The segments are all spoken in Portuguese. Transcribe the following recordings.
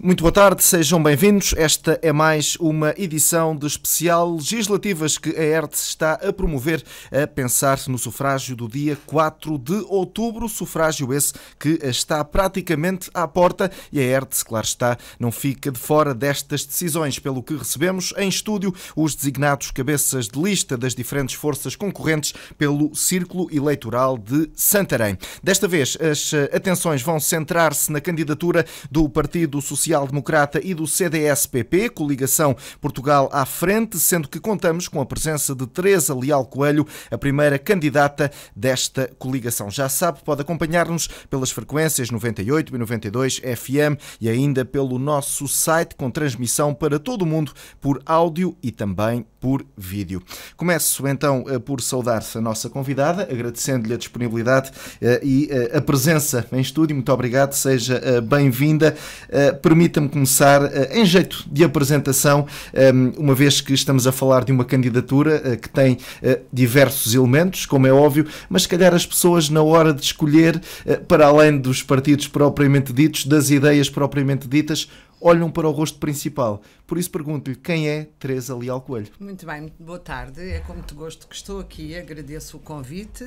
Muito boa tarde, sejam bem-vindos. Esta é mais uma edição de especial legislativas que a ERTS está a promover, a pensar no sufrágio do dia 4 de outubro, sufrágio esse que está praticamente à porta e a ERTS, claro está, não fica de fora destas decisões, pelo que recebemos em estúdio os designados cabeças de lista das diferentes forças concorrentes pelo Círculo Eleitoral de Santarém. Desta vez, as atenções vão centrar-se na candidatura do Partido Socialista. Social Democrata e do CDS-PP, coligação Portugal à frente, sendo que contamos com a presença de Teresa Leal Coelho, a primeira candidata desta coligação. Já sabe, pode acompanhar-nos pelas frequências 98 e 92 FM e ainda pelo nosso site com transmissão para todo o mundo por áudio e também por vídeo. Começo então eh, por saudar a nossa convidada, agradecendo-lhe a disponibilidade eh, e eh, a presença em estúdio. Muito obrigado, seja bem-vinda. Permita-me começar em jeito de apresentação, uma vez que estamos a falar de uma candidatura que tem diversos elementos, como é óbvio, mas se calhar as pessoas, na hora de escolher, para além dos partidos propriamente ditos, das ideias propriamente ditas, olham para o rosto principal. Por isso pergunto-lhe quem é Teresa Leal Coelho. Muito bem, muito boa tarde. É com muito gosto que estou aqui. Agradeço o convite.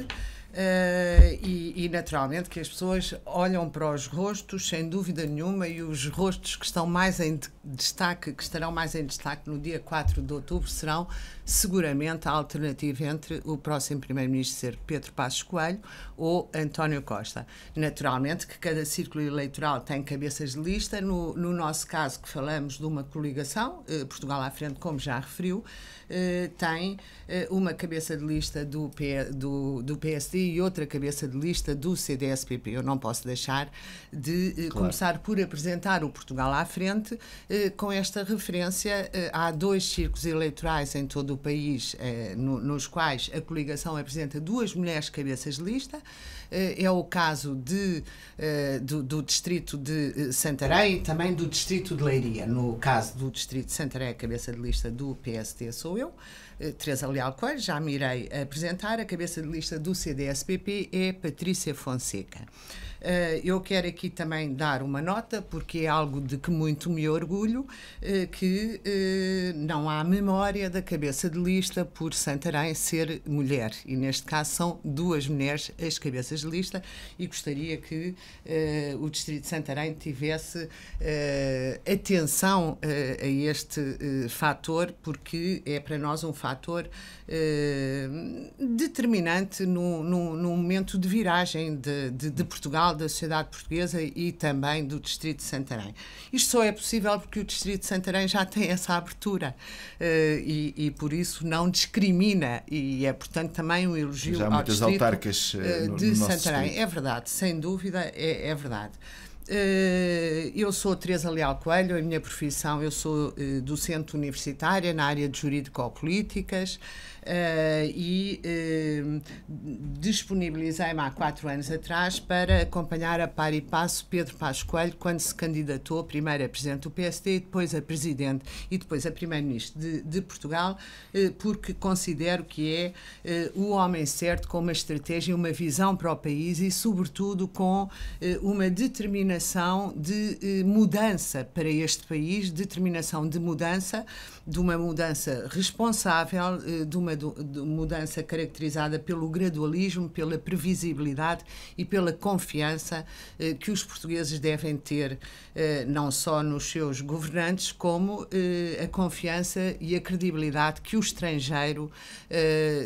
Uh, e, e, naturalmente que as pessoas olham para os rostos, sem dúvida nenhuma, e os rostos que estão mais em destaque, que estarão mais em destaque no dia 4 de outubro, serão seguramente a alternativa entre o próximo primeiro-ministro ser Pedro Passos Coelho ou António Costa. Naturalmente que cada círculo eleitoral tem cabeças de lista, no, no nosso caso que falamos de uma coligação, eh, Portugal à frente, como já referiu, eh, tem eh, uma cabeça de lista do, P, do, do PSD e outra cabeça de lista do CDS-PP. Eu não posso deixar de eh, claro. começar por apresentar o Portugal à frente eh, com esta referência. Eh, há dois círculos eleitorais em todo o país eh, no, nos quais a coligação apresenta duas mulheres cabeças de lista. Eh, é o caso de, eh, do, do, distrito de eh, Santarém e também do distrito de Leiria. No caso do distrito de Santarém, a cabeça de lista do PSD sou eu. Eh, Teresa Leal Coelho, já me irei apresentar. A cabeça de lista do CDSPP é Patrícia Fonseca. Eh, eu quero aqui também dar uma nota, porque é algo de que muito me orgulho, eh, que eh, não há memória da cabeça de lista por Santarém ser mulher. E neste caso são duas mulheres as cabeças de lista e gostaria que o Distrito de Santarém tivesse atenção a este fator, porque é para nós um fator eh, determinante no, no, no, momento de viragem de, de, de, Portugal, da sociedade portuguesa e também do Distrito de Santarém. Isto só é possível porque o Distrito de Santarém já tem essa abertura eh, e, e por isso não discrimina e é, portanto, também um elogio já há ao Distrito autarcas eh, no, de Santarém. É verdade, sem dúvida, é, é verdade eu sou Teresa Leal Coelho, a minha profissão, eu sou docente universitária na área de jurídico-políticas, eh, e eh, disponibilizei-me há quatro anos atrás para acompanhar a par e passo Pedro Pascoelho quando se candidatou primeiro a presidente do PSD, depois a presidente e depois a primeiro-ministro de, de, Portugal, eh, porque considero que é o homem certo com uma estratégia e uma visão para o país e, sobretudo, com uma determinação de mudança para este país, determinação de mudança de uma mudança responsável, eh, de uma mudança caracterizada pelo gradualismo, pela previsibilidade e pela confiança eh, que os portugueses devem ter, eh, não só nos seus governantes, como a confiança e a credibilidade que o estrangeiro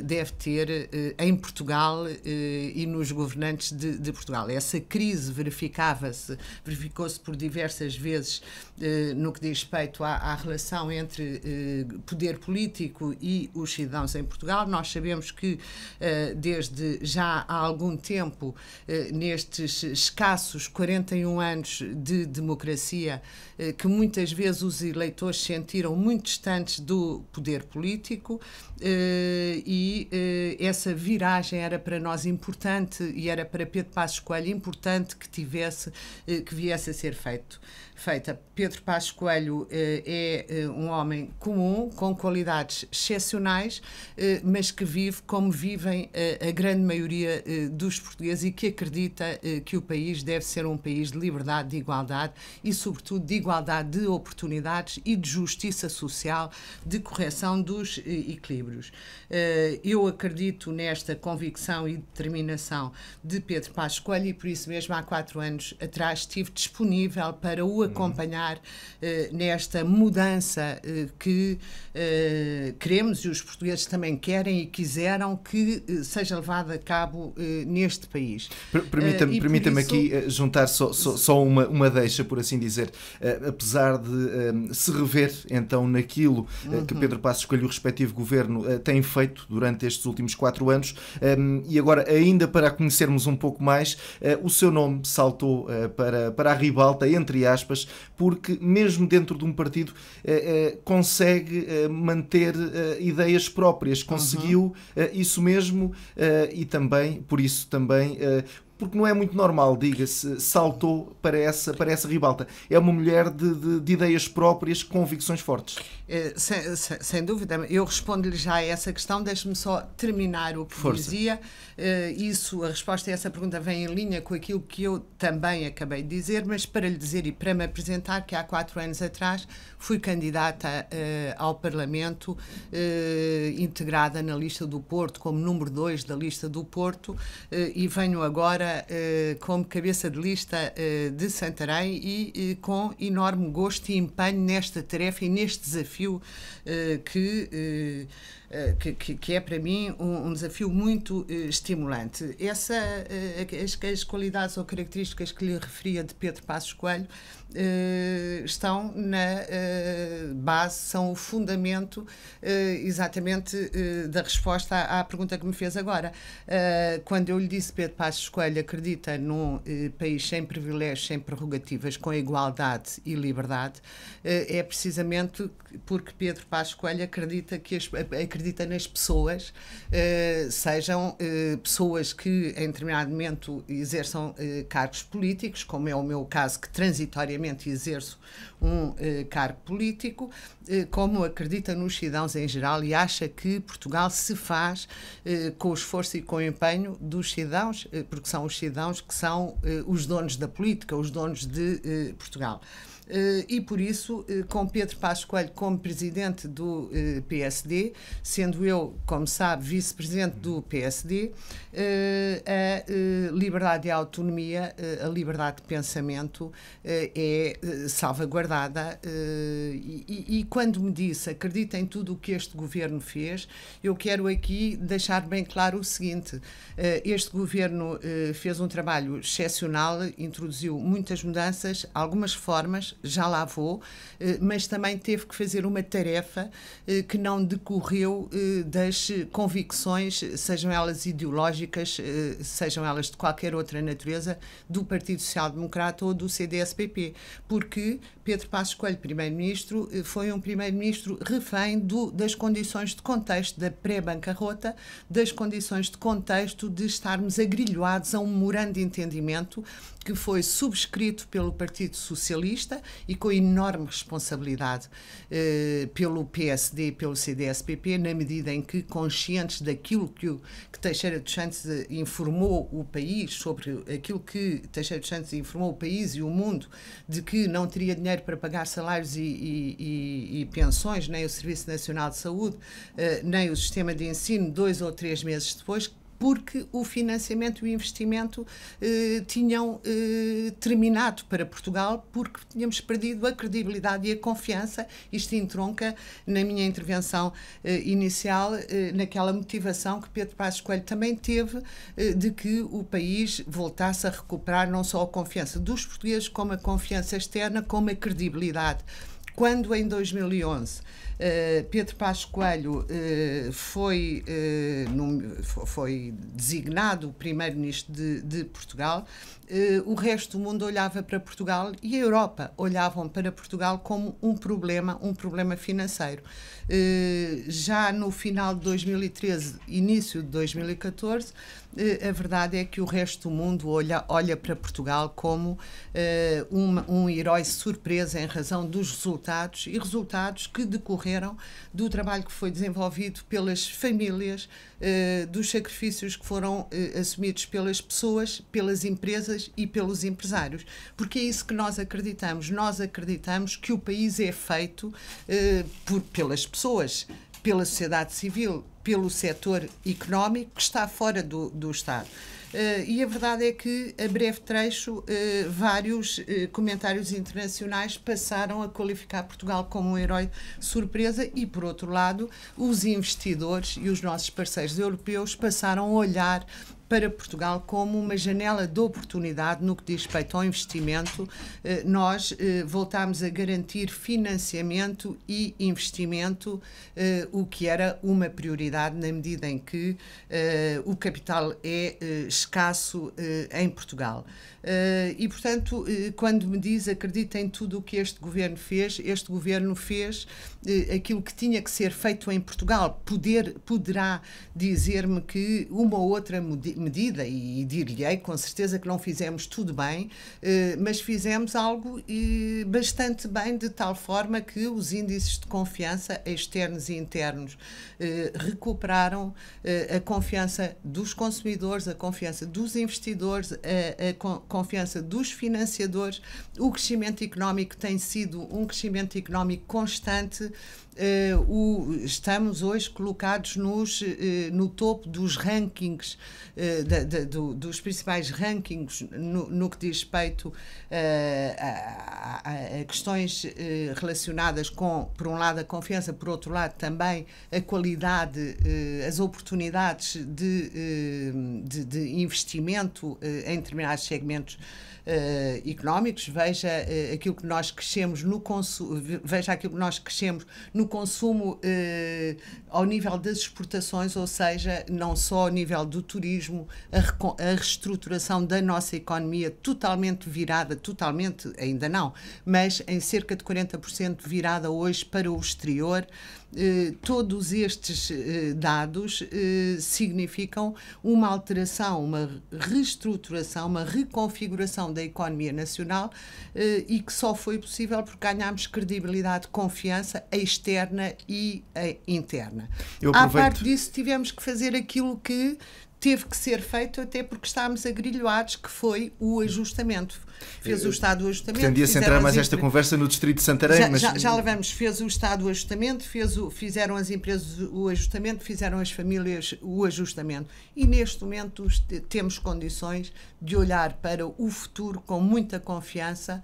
deve ter em Portugal e nos governantes de, Portugal. Essa crise verificava-se, verificou-se por diversas vezes no que diz respeito à relação entre eh, poder político e os cidadãos em Portugal. Nós sabemos que eh, desde já há algum tempo, eh, nestes escassos 41 anos de democracia, eh, que muitas vezes os eleitores sentiram muito distantes do poder político eh, e eh, essa viragem era para nós importante e era para Pedro Passos Coelho importante que tivesse, que viesse a ser feito, feita. Pedro Passos Coelho é um homem comum, com qualidades excepcionais, mas que vive como vivem a grande maioria dos portugueses e que acredita que o país deve ser um país de liberdade, de igualdade e, sobretudo, de igualdade de oportunidades e de justiça social, de correção dos eh, equilíbrios. Eh, eu acredito nesta convicção e determinação de Pedro Pascoal e por isso mesmo há quatro anos atrás estive disponível para o uhum. acompanhar eh, nesta mudança que queremos e os portugueses também querem e quiseram que seja levada a cabo neste país. Permita-me permita aqui juntar só, só, só uma, uma deixa, por assim dizer. Eh, apesar de um, ehm, se rever então naquilo eh, uhum. que Pedro Passos Coelho e o respectivo governo uh, têm feito durante estes últimos quatro anos. Um, ehm, e agora, ainda para conhecermos um pouco mais, uh, o seu nome saltou uh, para, para a ribalta, entre aspas, porque mesmo dentro de um partido consegue manter ideias próprias, uhum. conseguiu uhum. isso mesmo e também, por isso também, porque não é muito normal, diga-se, saltou para essa, para essa ribalta. É uma mulher de, de, de ideias próprias, convicções fortes. É, sem, sem, dúvida, eu respondo-lhe já a essa questão, deixe-me só terminar o que Força. dizia. É, isso, a resposta a essa pergunta vem em linha com aquilo que eu também acabei de dizer, mas para lhe dizer e para me apresentar que há quatro anos atrás fui candidata eh, ao Parlamento, integrada na lista do Porto, como número dois da lista do Porto, e venho agora agora eh, como cabeça de lista eh, de Santarém e eh, com enorme gosto e empenho nesta tarefa e neste desafio que eh, que, que, que, é para mim um, um desafio muito eh, estimulante. Essa, eh, as, as, qualidades ou características que lhe referia de Pedro Passos Coelho estão na base, são o fundamento exatamente da resposta à, à, pergunta que me fez agora. quando eu lhe disse Pedro Passos Coelho acredita num país sem privilégios, sem prerrogativas, com igualdade e liberdade, é precisamente porque Pedro Passos Coelho acredita que as, acredita acredita nas pessoas, eh, sejam eh, pessoas que em determinado momento exerçam eh, cargos políticos, como é o meu caso, que transitoriamente exerço um cargo político, como acredita nos cidadãos em geral e acha que Portugal se faz com o esforço e com o empenho dos cidadãos, porque são os cidadãos que são os donos da política, os donos de Portugal. Eh, e por isso, eh, com Pedro Pascoal como presidente do eh, PSD, sendo eu, como sabe, vice-presidente do PSD, a liberdade e a autonomia, a liberdade de pensamento é salvaguardada e, e, e quando me disse acredita em tudo o que este governo fez, eu quero aqui deixar bem claro o seguinte, este governo fez um trabalho excepcional, introduziu muitas mudanças, algumas reformas, já lá vou, eh, mas também teve que fazer uma tarefa eh, que não decorreu eh, das convicções, sejam elas ideológicas, sejam elas de qualquer outra natureza, do Partido Social Democrata ou do CDSPP, porque Pedro Passos Coelho, primeiro-ministro, eh, foi um primeiro-ministro refém do, das condições de contexto da pré-bancarrota, das condições de contexto de estarmos agrilhoados a um morando de entendimento que foi subscrito pelo Partido Socialista e com enorme responsabilidade eh, pelo PSD e pelo CDSPP, na medida em que, conscientes daquilo que, o, que Teixeira dos Santos eh, informou o país, sobre aquilo que Teixeira dos Santos informou o país e o mundo, de que não teria dinheiro dinheiro para pagar salários e, e, e, e pensões, nem o Serviço Nacional de Saúde, eh, nem o sistema de ensino, dois ou três meses depois, porque o financiamento e o investimento eh, tinham eh, terminado para Portugal, porque tínhamos perdido a credibilidade e a confiança. Isto entronca na minha intervenção eh, inicial, eh, naquela motivação que Pedro Passos Coelho também teve eh, de que o país voltasse a recuperar não só a confiança dos portugueses, como a confiança externa, como a credibilidade. Quando em 2011 eh, Pedro Passos Coelho eh, foi, eh, foi designado primeiro-ministro de, de, Portugal, o resto do mundo olhava para Portugal e a Europa olhavam para Portugal como um problema, um problema financeiro. já no final de 2013, início de 2014, eh, a verdade é que o resto do mundo olha, olha para Portugal como uh, uma, um herói surpresa em razão dos resultados e resultados que decorreram do trabalho que foi desenvolvido pelas famílias, uh, dos sacrifícios que foram uh, assumidos pelas pessoas, pelas empresas e pelos empresários. Porque é isso que nós acreditamos. Nós acreditamos que o país é feito por, pelas pessoas, pela sociedade civil, pelo setor económico que está fora do, do Estado. Uh, e a verdade é que, a breve trecho, uh, vários uh, comentários internacionais passaram a qualificar Portugal como um herói surpresa e, por outro lado, os investidores e os nossos parceiros europeus passaram a olhar para Portugal como uma janela de oportunidade no que diz respeito ao investimento. Eh, nós eh, voltámos a garantir financiamento e investimento, eh, o que era uma prioridade na medida em que o capital é escasso em Portugal. E, portanto, quando me diz acredita em tudo o que este governo fez, este governo fez aquilo que tinha que ser feito em Portugal. Poder, poderá dizer-me que uma ou outra medida e, dir-lhe com certeza que não fizemos tudo bem, eh, mas fizemos algo bastante bem de tal forma que os índices de confiança externos e internos eh, recuperaram eh, a confiança dos consumidores, a confiança dos investidores, a confiança dos financiadores. O crescimento económico tem sido um crescimento económico constante eh, o, estamos hoje colocados nos, eh, no topo dos rankings, eh, da, da, do, dos principais rankings no, no que diz respeito a, a, a questões relacionadas com, por um lado, a confiança, por outro lado, também a qualidade, as oportunidades de, de, de investimento em determinados segmentos uh, económicos, veja uh, aquilo que nós crescemos no consumo, veja aquilo que nós crescemos no consumo eh, ao nível das exportações, ou seja, não só ao nível do turismo, a, a reestruturação da nossa economia totalmente virada, totalmente ainda não, mas em cerca de 40% virada hoje para o exterior. Eh, todos estes eh, dados eh, significam uma alteração, uma reestruturação, uma reconfiguração da economia nacional e que só foi possível porque ganhámos credibilidade, confiança externa e interna. A parte disso, tivemos que fazer aquilo que teve que ser feito até porque estávamos agrilhoados, que foi o hum. ajustamento fez o eh, Estado do ajustamento. Pretendia centrar mais esta conversa no Distrito de Santarém, já, mas. Já, já fez o Estado o ajustamento, fez o, fizeram as empresas o ajustamento, fizeram as famílias o ajustamento. E neste momento temos condições de olhar para o futuro com muita confiança.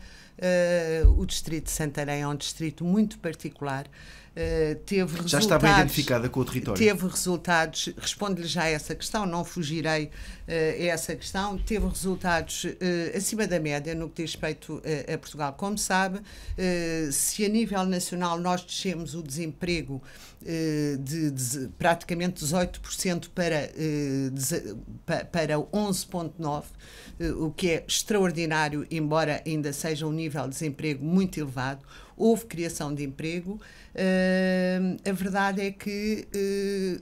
Uh, o Distrito de Santarém é um distrito muito particular eh, já estava identificada com o território. Teve resultados, respondo-lhe já essa questão, não fugirei uh, a essa questão, teve resultados uh, acima da média no que diz respeito a Portugal. Como sabe, se a nível nacional nós descemos o desemprego de, de, praticamente 18% para, de, para 11,9%, o que é extraordinário, embora ainda seja um nível de desemprego muito elevado, houve criação de emprego. Uh, a verdade é que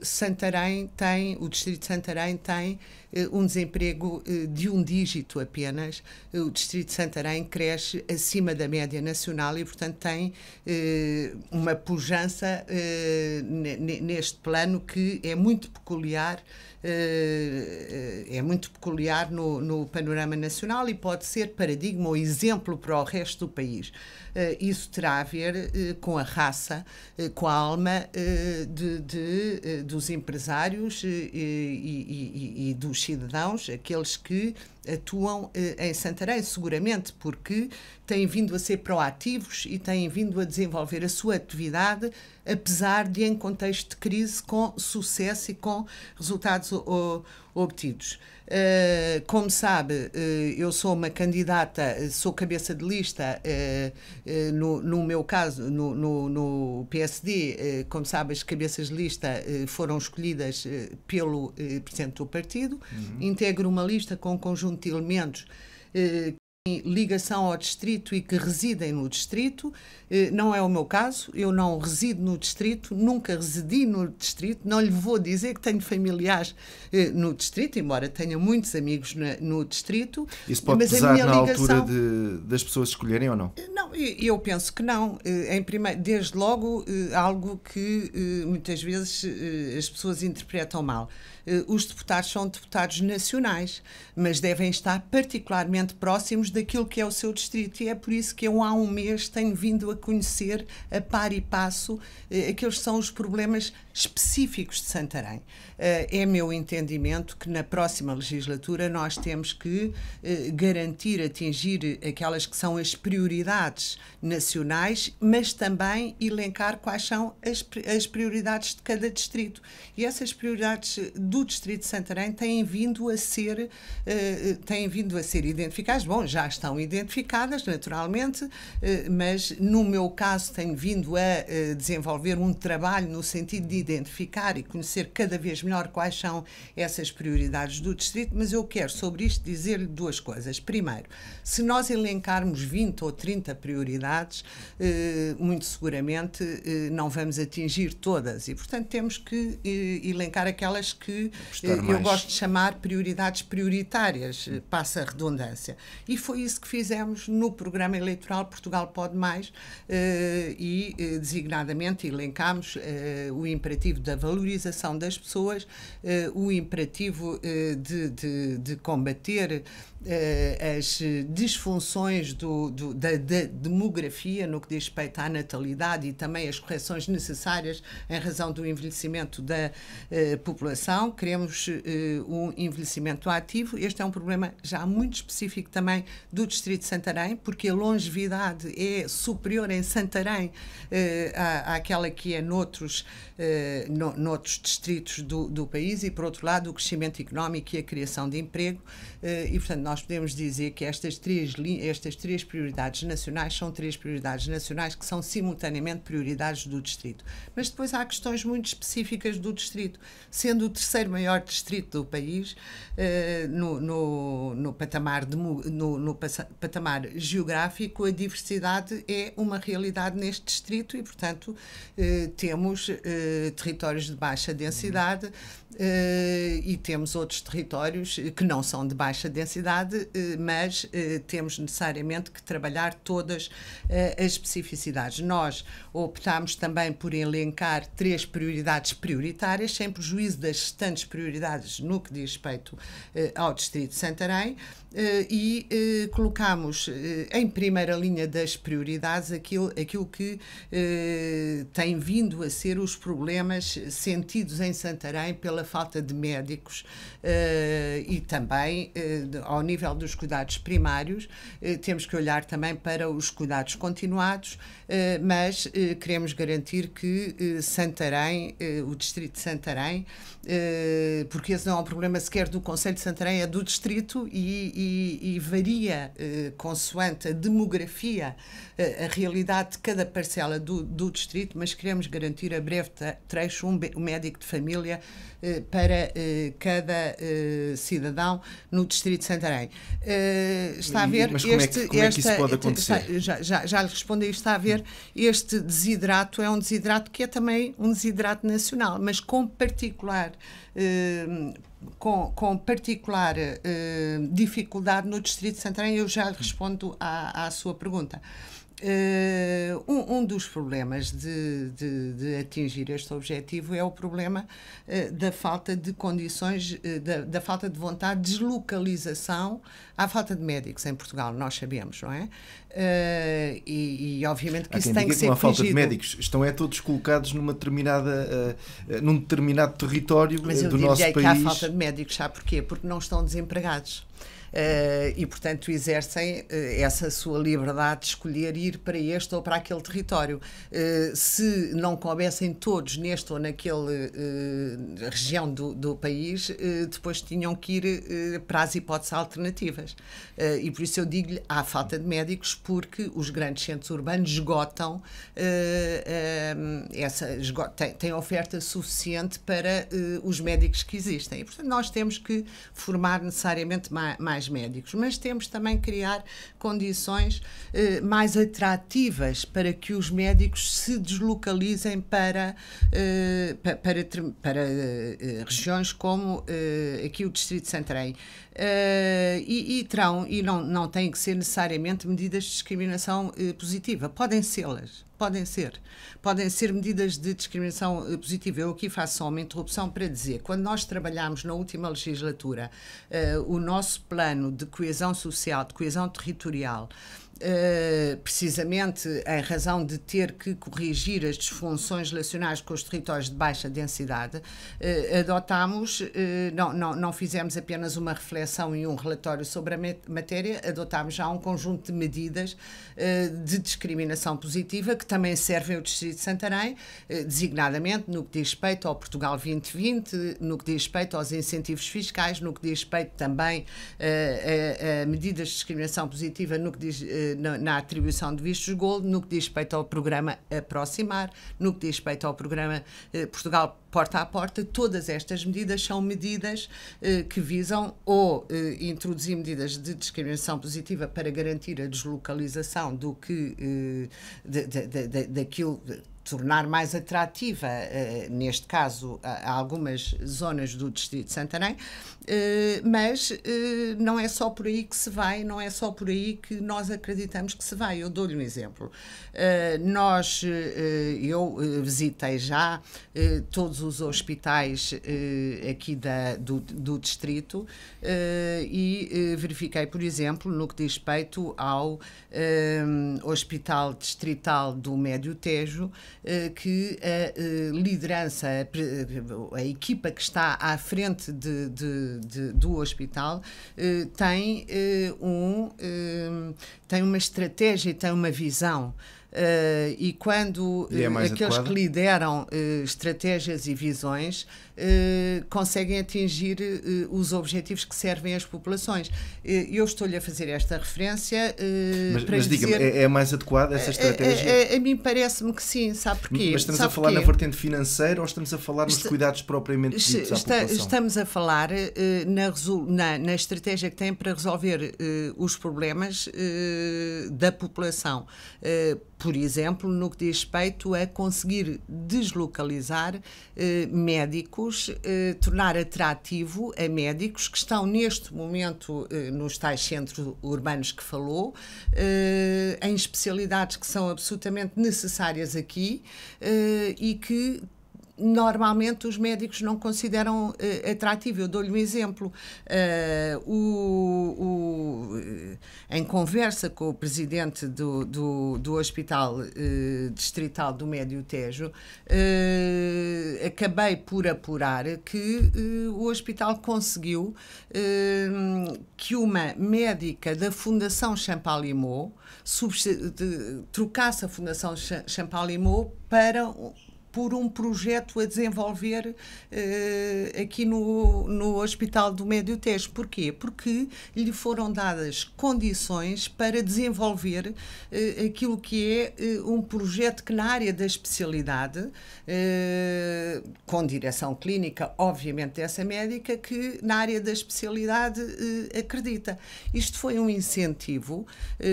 uh, Santarém tem, o Distrito de Santarém tem uh, um desemprego de um dígito apenas. o Distrito de Santarém cresce acima da média nacional e, portanto, tem uma pujança neste plano que é muito peculiar. é muito peculiar no, no panorama nacional e pode ser paradigma ou exemplo para o resto do país. Eh, isso terá a ver eh, com a raça, eh, com a alma de, de dos empresários e, e, e, dos cidadãos, aqueles que atuam em Santarém, seguramente, porque têm vindo a ser proativos e têm vindo a desenvolver a sua atividade, apesar de em contexto de crise, com sucesso e com resultados obtidos. Uh, como sabe, uh, eu sou uma candidata, eh, sou cabeça de lista, uh, no, no meu caso, no, no, no PSD, como sabe, as cabeças de lista foram escolhidas pelo Presidente do Partido. Uhum. Integro uma lista com um conjunto de elementos ligação ao distrito e que residem no distrito. Eh, não é o meu caso, eu não resido no distrito, nunca residi no distrito, não lhe vou dizer que tenho familiares eh, no distrito, embora tenha muitos amigos no distrito. Isso pode mas pesar na ligação... altura de, das pessoas escolherem ou não? Eh, não, eu penso que não. Em primeiro, desde logo, algo que muitas vezes as pessoas interpretam mal. Os deputados são deputados nacionais, mas devem estar particularmente próximos daquilo que é o seu distrito e é por isso que eu há um mês tenho vindo a reconhecer a par e passo eh, aqueles são os problemas específicos de Santarém. Eh, é meu entendimento que na próxima legislatura nós temos que eh, garantir, atingir aquelas que são as prioridades nacionais, mas também elencar quais são as, as prioridades de cada distrito. E essas prioridades do distrito de Santarém têm vindo a ser, eh, têm vindo a ser identificadas. Bom, já estão identificadas, naturalmente, mas no meu caso tenho vindo a desenvolver um trabalho no sentido de identificar e conhecer cada vez melhor quais são essas prioridades do distrito, mas eu quero sobre isto dizer-lhe duas coisas. Primeiro, se nós elencarmos 20 ou 30 prioridades, eh, muito seguramente eh, não vamos atingir todas e, portanto, temos que eh, elencar aquelas que eu gosto de chamar prioridades prioritárias, passa a redundância. E foi isso que fizemos no programa eleitoral Portugal Pode Mais e, designadamente, elencámos o emprego imperativo da valorização das pessoas, eh, o imperativo eh, de, de, de combater uh, as disfunções do, do, da, da, demografia no que diz respeito à natalidade e também as correções necessárias em razão do envelhecimento da uh, população. Queremos eh, um envelhecimento ativo. Este é um problema já muito específico também do Distrito de Santarém, porque a longevidade é superior em Santarém à, àquela que é noutros, no, noutros distritos do, do país e, por outro lado, o crescimento económico e a criação de emprego eh, e, portanto, nós podemos dizer que estas três, estas três prioridades nacionais são três prioridades nacionais que são simultaneamente prioridades do distrito. Mas depois há questões muito específicas do distrito. Sendo o terceiro maior distrito do país, eh, no, no, no patamar, de, no, no patamar geográfico, a diversidade é uma realidade neste distrito e, portanto, eh, temos territórios de baixa densidade. Uhum eh, e temos outros territórios que não são de baixa densidade, eh, mas eh, temos necessariamente que trabalhar todas as especificidades. Nós optámos também por elencar três prioridades prioritárias, sem prejuízo das restantes prioridades no que diz respeito ao Distrito de Santarém, e colocamos em primeira linha das prioridades aquilo, aquilo que tem vindo a ser os problemas sentidos em Santarém pela pela falta de médicos eh, e também eh, ao nível dos cuidados primários, eh, temos que olhar também para os cuidados continuados, mas queremos garantir que Santarém, o distrito de Santarém, porque esse não é um problema sequer do Conselho de Santarém, é do distrito e, e, e varia consoante a demografia, a realidade de cada parcela do, do distrito, mas queremos garantir a breve trecho um médico de família eh, para eh, cada eh, cidadão no Distrito de Santarém. Está a ver Mas como este. É que, como esta, é que isso pode acontecer? Já, já, já lhe respondi, está a ver. Este desidrato é um desidrato que é também um desidrato nacional, mas com particular. Com, com, particular dificuldade no Distrito de Santarém, eu já respondo à, à sua pergunta. Uh, um, um, dos problemas de, de, de, atingir este objetivo é o problema uh, da falta de condições, uh, da, da, falta de vontade, deslocalização. Há falta de médicos em Portugal, nós sabemos, não é? E, e, obviamente que Há isso tem que ser. Não falta de médicos, estão é todos colocados numa determinada, num determinado território Mas do nosso país. Mas eu diria que há falta de médicos, sabe porquê? Porque não estão desempregados. Eh, e, portanto, exercem eh, essa sua liberdade de escolher ir para este ou para aquele território. Eh, se não coubessem todos neste ou naquele região do, do país, depois tinham que ir para as hipóteses alternativas. e por isso eu digo-lhe, há falta de médicos porque os grandes centros urbanos esgotam essa têm oferta suficiente para os médicos que existem. E, portanto, nós temos que formar necessariamente mais, mais profissionais médicos, mas temos também que criar condições eh, mais atrativas para que os médicos se deslocalizem para, eh, para, para, para eh, regiões como eh, aqui o Distrito de Santarém. Eh, e, e terão, e não, não têm que ser necessariamente medidas de discriminação eh, positiva, podem sê-las Podem ser. Podem ser medidas de discriminação eh, positiva. Eu aqui faço só uma interrupção para dizer: quando nós trabalhámos na última legislatura uh, o nosso plano de coesão social, de coesão territorial, eh, precisamente em razão de ter que corrigir as disfunções relacionadas com os territórios de baixa densidade, uh, adotámos, uh, não, não, não fizemos apenas uma reflexão e um relatório sobre a matéria, adotámos já um conjunto de medidas de discriminação positiva que também servem o Distrito de Santarém, designadamente no que diz respeito ao Portugal 2020, no que diz respeito aos incentivos fiscais, no que diz respeito também a, a medidas de discriminação positiva, no que diz na, na, atribuição de vistos gold, no que diz respeito ao programa Aproximar, no que diz respeito ao programa eh, Portugal porta a porta, todas estas medidas são medidas eh, que visam ou eh, introduzir medidas de discriminação positiva para garantir a deslocalização do que eh, de, de, de, daquilo tornar mais atrativa, uh, neste caso, a, a, algumas zonas do Distrito de Santarém, uh, mas uh, não é só por aí que se vai, não é só por aí que nós acreditamos que se vai. Eu dou-lhe um exemplo. nós, eu visitei já todos os hospitais aqui da, do, do Distrito e verifiquei, por exemplo, no que diz respeito ao Hospital Distrital do Médio Tejo, eh, que a eh, liderança, eh, a, equipa que está à frente de, de, de, do hospital tem, um, tem uma estratégia e tem uma visão. Uh, e quando e é aqueles adequado? que lideram uh, estratégias e visões eh, conseguem atingir uh, os objetivos que servem às populações. Uh, eu estou-lhe a fazer esta referência. mas para mas diga-me, é, é, mais adequada essa estratégia? A, a, a mim parece-me que sim, sabe porquê? Mas estamos sabe a falar porquê? na vertente financeira ou estamos a falar nos Est cuidados propriamente ditos à população? Estamos a falar na, na, na, estratégia que tem para resolver os problemas da população. por exemplo, no que diz respeito a conseguir deslocalizar médicos eh, tornar atrativo a médicos que estão neste momento eh, nos tais centros urbanos que falou, eh, em especialidades que são absolutamente necessárias aqui eh, e que normalmente os médicos não consideram eh, atrativo. Eu dou-lhe um exemplo. Uh, o, em conversa com o presidente do, do, do Hospital eh, Distrital do Médio Tejo, eh, acabei por apurar que eh, o hospital conseguiu eh, que uma médica da Fundação Champalimau trocasse a Fundação Champalimau para por um projeto a desenvolver uh, aqui no, no Hospital do Médio Tejo. Porquê? Porque lhe foram dadas condições para desenvolver uh, aquilo que é uh, um projeto que na área da especialidade, com direção clínica, obviamente, dessa médica, que na área da especialidade acredita. Isto foi um incentivo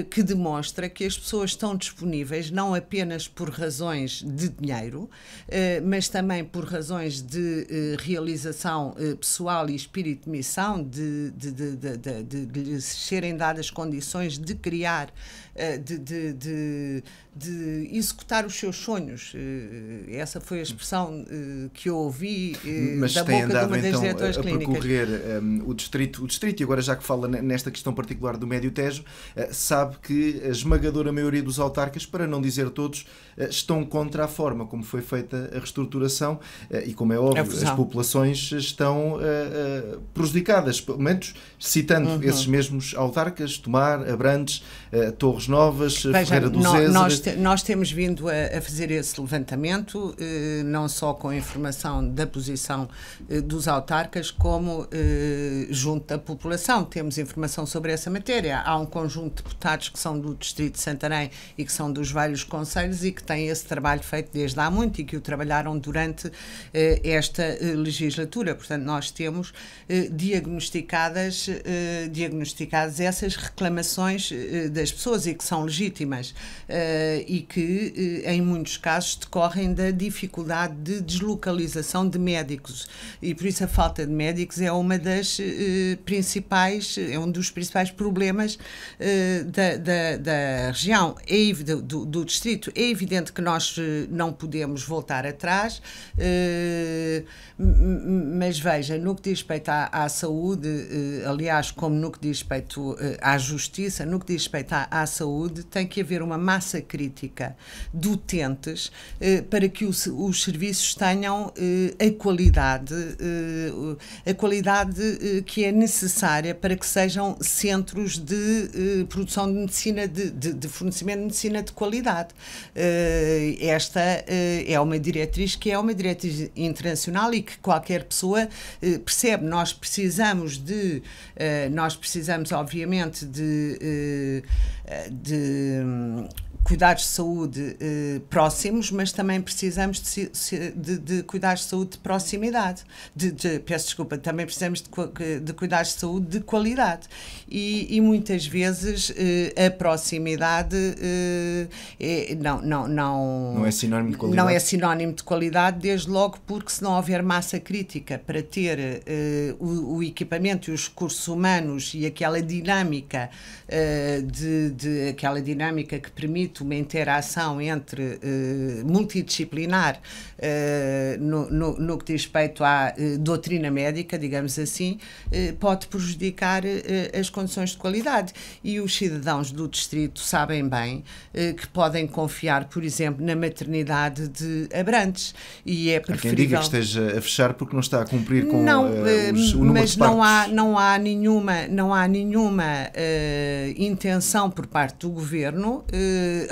que demonstra que as pessoas estão disponíveis não apenas por razões de dinheiro, eh, mas também por razões de eh, realização eh, pessoal e espírito de missão, de, de, de, de, lhes serem dadas condições de criar eh, de, de, de, de, executar os seus sonhos. Eh, eh, essa foi a expressão que eu ouvi Mas da boca andado, de uma das então, diretoras a clínicas. percorrer um, o, distrito, o distrito, e agora já que fala nesta questão particular do Médio Tejo, sabe que a esmagadora maioria dos autarcas, para não dizer todos, estão contra a forma como foi feita a reestruturação e, como é óbvio, as populações estão uh, uh, prejudicadas, pelo menos citando uhum. esses mesmos autarcas, Tomar, Abrantes, uh, Torres Novas, Veja, Ferreira do Zézer. Nós, nós temos vindo a, a fazer esse levantamento, eh, não só com a informação da posição eh, dos autarcas, como eh, junto da população. Temos informação sobre essa matéria. Há um conjunto de deputados que são do Distrito de Santarém e que são dos vários conselhos e que têm esse trabalho feito desde há muito e que o trabalharam durante eh, esta eh, legislatura. Portanto, nós temos eh, diagnosticadas, diagnosticadas essas reclamações das pessoas e que são legítimas eh, e que, eh, em muitos casos, decorrem da dificuldade de deslocalização de médicos. E por isso a falta de médicos é uma das eh, principais, é um dos principais problemas da, da, da região, é do, do distrito. É evidente que nós não podemos voltar atrás, mas veja, no que diz respeito à, à saúde, aliás, como no que diz respeito à justiça, no que diz respeito à, à saúde, saúde, tem que haver uma massa crítica de utentes eh, para que os, os serviços tenham eh, a qualidade, eh, a qualidade eh, que é necessária para que sejam centros de eh, produção de medicina, de, de, de, fornecimento de medicina de qualidade. Eh, esta é uma diretriz que é uma diretriz internacional e que qualquer pessoa percebe. Nós precisamos de, nós precisamos obviamente de de cuidados de saúde eh, próximos, mas também precisamos de, de, de, cuidados de saúde de proximidade. De, de peço desculpa, também precisamos de, de, cuidados de saúde de qualidade. E, e muitas vezes eh, a proximidade eh, é, não, não, não, não é sinónimo de qualidade. Não é sinónimo de qualidade, desde logo porque se não houver massa crítica para ter o, o, equipamento e os recursos humanos e aquela dinâmica de, de aquela dinâmica que permite muito uma interação entre eh, multidisciplinar eh, no, no, no, que diz respeito à eh, doutrina médica, digamos assim, pode prejudicar as condições de qualidade. E os cidadãos do distrito sabem bem que podem confiar, por exemplo, na maternidade de Abrantes. E é preferível... Há quem diga que esteja a fechar porque não está a cumprir com não, os, o número mas de não há não há nenhuma não há nenhuma uh, intenção por parte do governo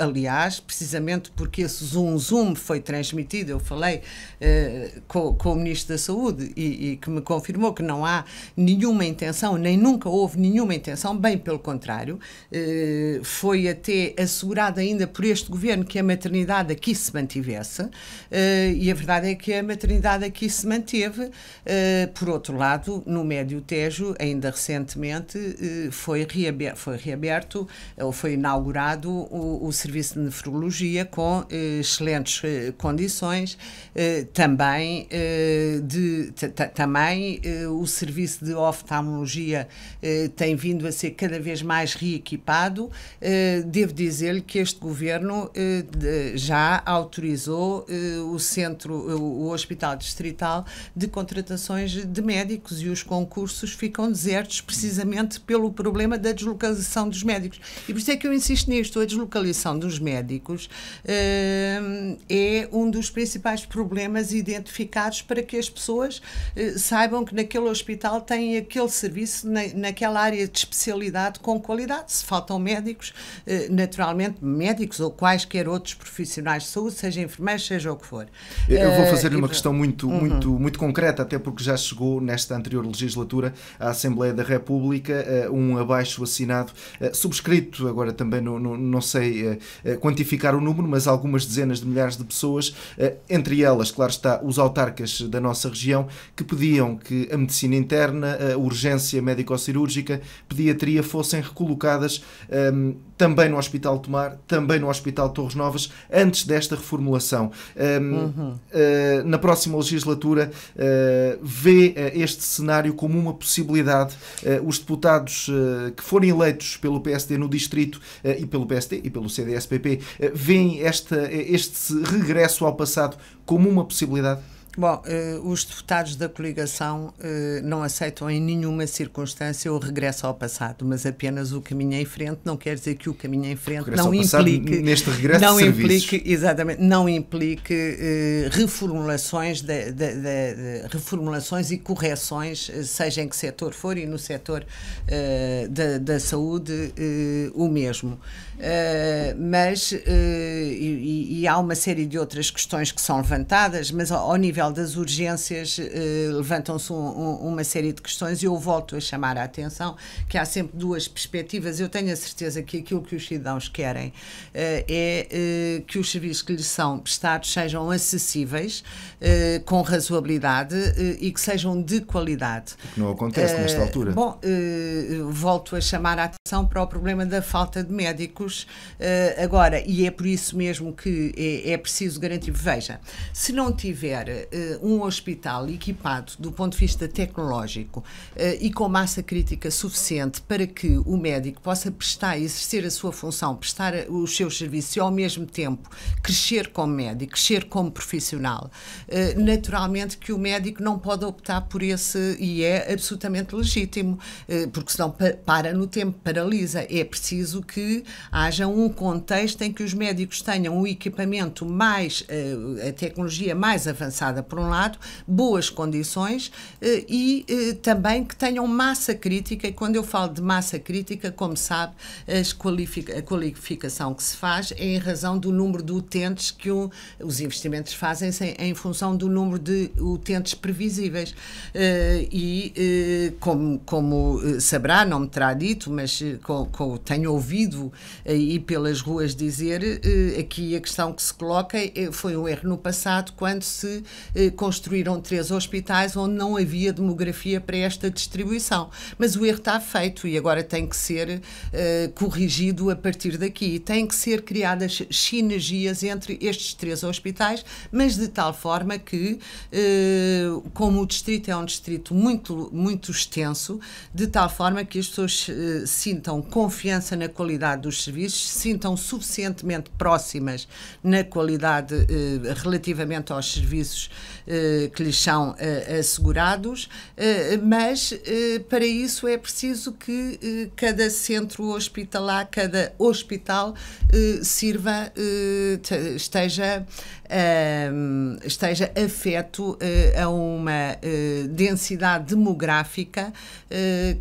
aliás, precisamente porque esse zoom zoom foi transmitido, eu falei uh, com, com, o Ministro da Saúde e, e, que me confirmou que não há nenhuma intenção, nem nunca houve nenhuma intenção, bem pelo contrário, uh, foi até assegurado ainda por este governo que a maternidade aqui se mantivesse uh, e a verdade é que a maternidade aqui se manteve. por outro lado, no Médio Tejo, ainda recentemente, foi, reaberto, foi reaberto ou foi inaugurado o, o serviço de nefrologia com eh, excelentes eh, condições, eh, também, de, também o serviço de oftalmologia tem vindo a ser cada vez mais reequipado. Devo dizer-lhe que este governo já autorizou o centro, o hospital distrital de contratações de médicos e os concursos ficam desertos precisamente pelo problema da deslocalização dos médicos. E por isso é que eu insisto nisto, a deslocalização formação dos médicos eh, é um dos principais problemas identificados para que as pessoas eh, saibam que naquele hospital têm aquele serviço na, naquela área de especialidade com qualidade. Se faltam médicos, eh, naturalmente médicos ou quaisquer outros profissionais de saúde, seja enfermeiros, seja o que for. Eu vou fazer uma questão muito, uhum. muito, muito concreta, até porque já chegou nesta anterior legislatura à Assembleia da República um abaixo assinado, subscrito agora também, no, no não sei eh, eh, quantificar o número, mas algumas dezenas de milhares de pessoas, eh, entre elas, claro está, os autarcas da nossa região, que pediam que a medicina interna, a urgência médico-cirúrgica, pediatria fossem recolocadas ehm, também no Hospital Tomar, também no Hospital Torres Novas, antes desta reformulação. Ehm, uhum. na próxima legislatura, vê este cenário como uma possibilidade. os deputados que forem eleitos pelo PSD no Distrito e pelo PSD e pelo CDS, CDSPP, eh, veem esta, eh, este regresso ao passado como uma possibilidade? Bom, eh, os deputados da coligação eh, não aceitam em nenhuma circunstância o regresso ao passado, mas apenas o caminho em frente. Não quer dizer que o caminho em frente não implique neste regresso não implique exatamente não implique eh, reformulações de, de, de, reformulações e correções, eh, seja em que setor for e no setor da, da, saúde o mesmo. Eh, mas uh, e, e, há uma série de outras questões que são levantadas, mas ao, ao nível das urgências uh, levantam-se um, um, uma série de questões e eu volto a chamar a atenção que há sempre duas perspectivas. Eu tenho a certeza que aquilo que os cidadãos querem é que os serviços que lhes são prestados sejam acessíveis, com razoabilidade e que sejam de qualidade. O que não acontece nesta altura. Bom, volto a chamar a atenção para o problema da falta de médicos uh, agora, e é por isso mesmo que é, é preciso garantir. Veja, se não tiver uh, um hospital equipado do ponto de vista tecnológico uh, e com massa crítica suficiente para que o médico possa prestar, exercer a sua função, prestar os seus serviços e ao mesmo tempo crescer como médico, crescer como profissional, naturalmente que o médico não pode optar por esse e é absolutamente legítimo, porque senão para no tempo, paralisa. É preciso que haja um contexto em que os médicos tenham o equipamento mais, eh, a tecnologia mais avançada, por um lado, boas condições eh, e eh, também que tenham massa crítica. E quando eu falo de massa crítica, como sabe, a qualificação que se faz é em razão do número de utentes que o, os investimentos fazem em, em, função do número de utentes previsíveis. e, como, como saberá, não me terá dito, mas tenho ouvido eh, e pelas ruas dizer, eh, aqui a questão que se coloca eh, foi um erro no passado quando se construíram três hospitais onde não havia demografia para esta distribuição. Mas o erro está feito e agora tem que ser corrigido a partir daqui. Tem que ser criadas sinergias entre estes três hospitais, mas de tal forma que, como o distrito é um distrito muito, muito extenso, de tal forma que as pessoas sintam confiança na qualidade dos serviços serviços se sintam suficientemente próximas na qualidade eh, relativamente aos serviços eh, que lhes são eh, assegurados, mas para isso é preciso que cada centro hospitalar, cada hospital sirva, esteja, ehm, esteja afeto a uma densidade demográfica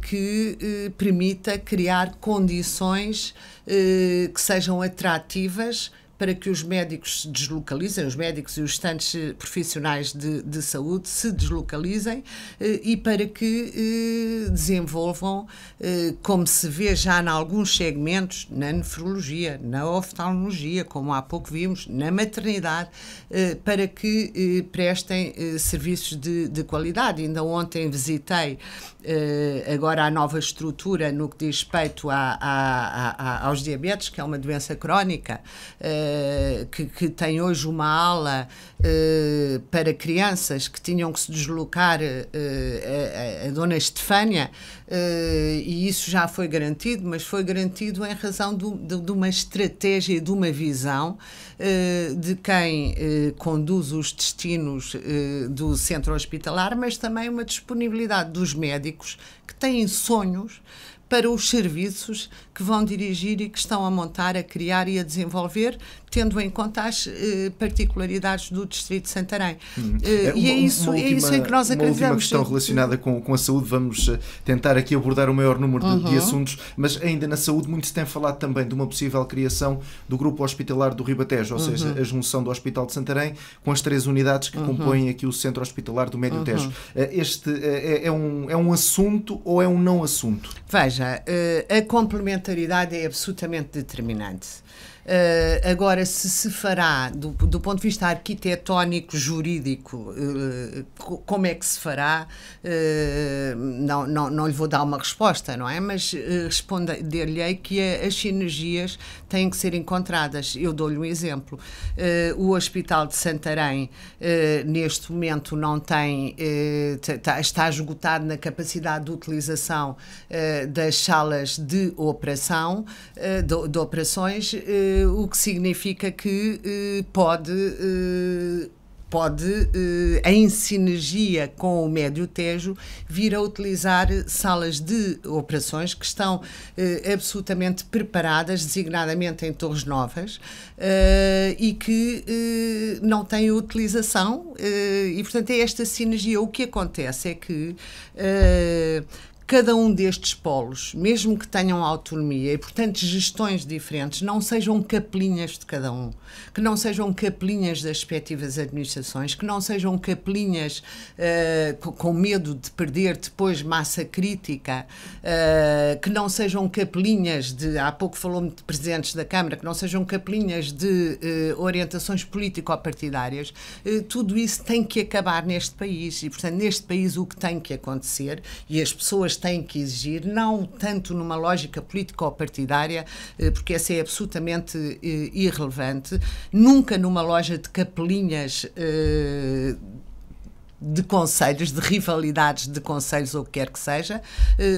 que permita criar condições eh, que sejam atrativas para que os médicos se deslocalizem, os médicos e os restantes profissionais de, de saúde se deslocalizem eh, e para que eh, desenvolvam, eh, como se vê já em alguns segmentos, na nefrologia, na oftalmologia, como há pouco vimos, na maternidade, para que prestem serviços de, de qualidade. Ainda ontem visitei agora a nova estrutura no que diz respeito a, a, a, aos diabetes, que é uma doença crónica eh, que, que, tem hoje uma ala uh, para crianças que tinham que se deslocar a, eh, a, Dona Estefânia, e isso já foi garantido, mas foi garantido em razão do, de, de, uma estratégia e de uma visão de quem conduz os destinos do centro hospitalar, mas também uma disponibilidade dos médicos que têm sonhos para os serviços que vão dirigir e que estão a montar, a criar e a desenvolver, tendo em conta as eh, particularidades do Distrito de Santarém. Hum. Eh, uma, é, e é isso, é última, é isso em que nós acreditamos. Uma última questão relacionada com, com a saúde, vamos eh, tentar aqui abordar o maior número de, uhum. de assuntos, mas ainda na saúde muito se tem falado também de uma possível criação do grupo hospitalar do Ribatejo, ou uhum. seja, a junção do Hospital de Santarém com as três unidades que uhum. compõem aqui o Centro Hospitalar do Médio uhum. Tejo. Eh, este eh, é, é, um, é um assunto ou é um não assunto? Veja, a complementaridade complementaridade é absolutamente determinante. Uh, agora, se se fará, do, do ponto de vista arquitetónico, jurídico, uh, como é que se fará, uh, não, não, não lhe vou dar uma resposta, não é? Mas responder-lhe é que a, as sinergias têm que ser encontradas. Eu dou-lhe um exemplo. o Hospital de Santarém, neste momento, não tem, tá, está esgotado na capacidade de utilização das salas de operação, de, de operações o que significa que uh, pode, uh, pode eh, em sinergia com o Médio Tejo, vir a utilizar salas de operações que estão absolutamente preparadas, designadamente em Torres Novas, e que não têm utilização. e, portanto, é esta sinergia. O que acontece é que cada um destes polos, mesmo que tenham autonomia e, portanto, gestões diferentes, não sejam capelinhas de cada um, que não sejam capelinhas das respectivas administrações, que não sejam capelinhas uh, com, medo de perder depois massa crítica, uh, que não sejam capelinhas de. Há pouco falou-me de presidentes da Câmara, que não sejam capelinhas de uh, orientações político-partidárias. tudo isso tem que acabar neste país e, portanto, neste país o que tem que acontecer e as pessoas pessoas têm que exigir, não tanto numa lógica político-partidária, eh, porque essa é absolutamente eh, irrelevante, nunca numa loja de capelinhas eh, de conselhos, de rivalidades de conselhos ou o que quer que seja,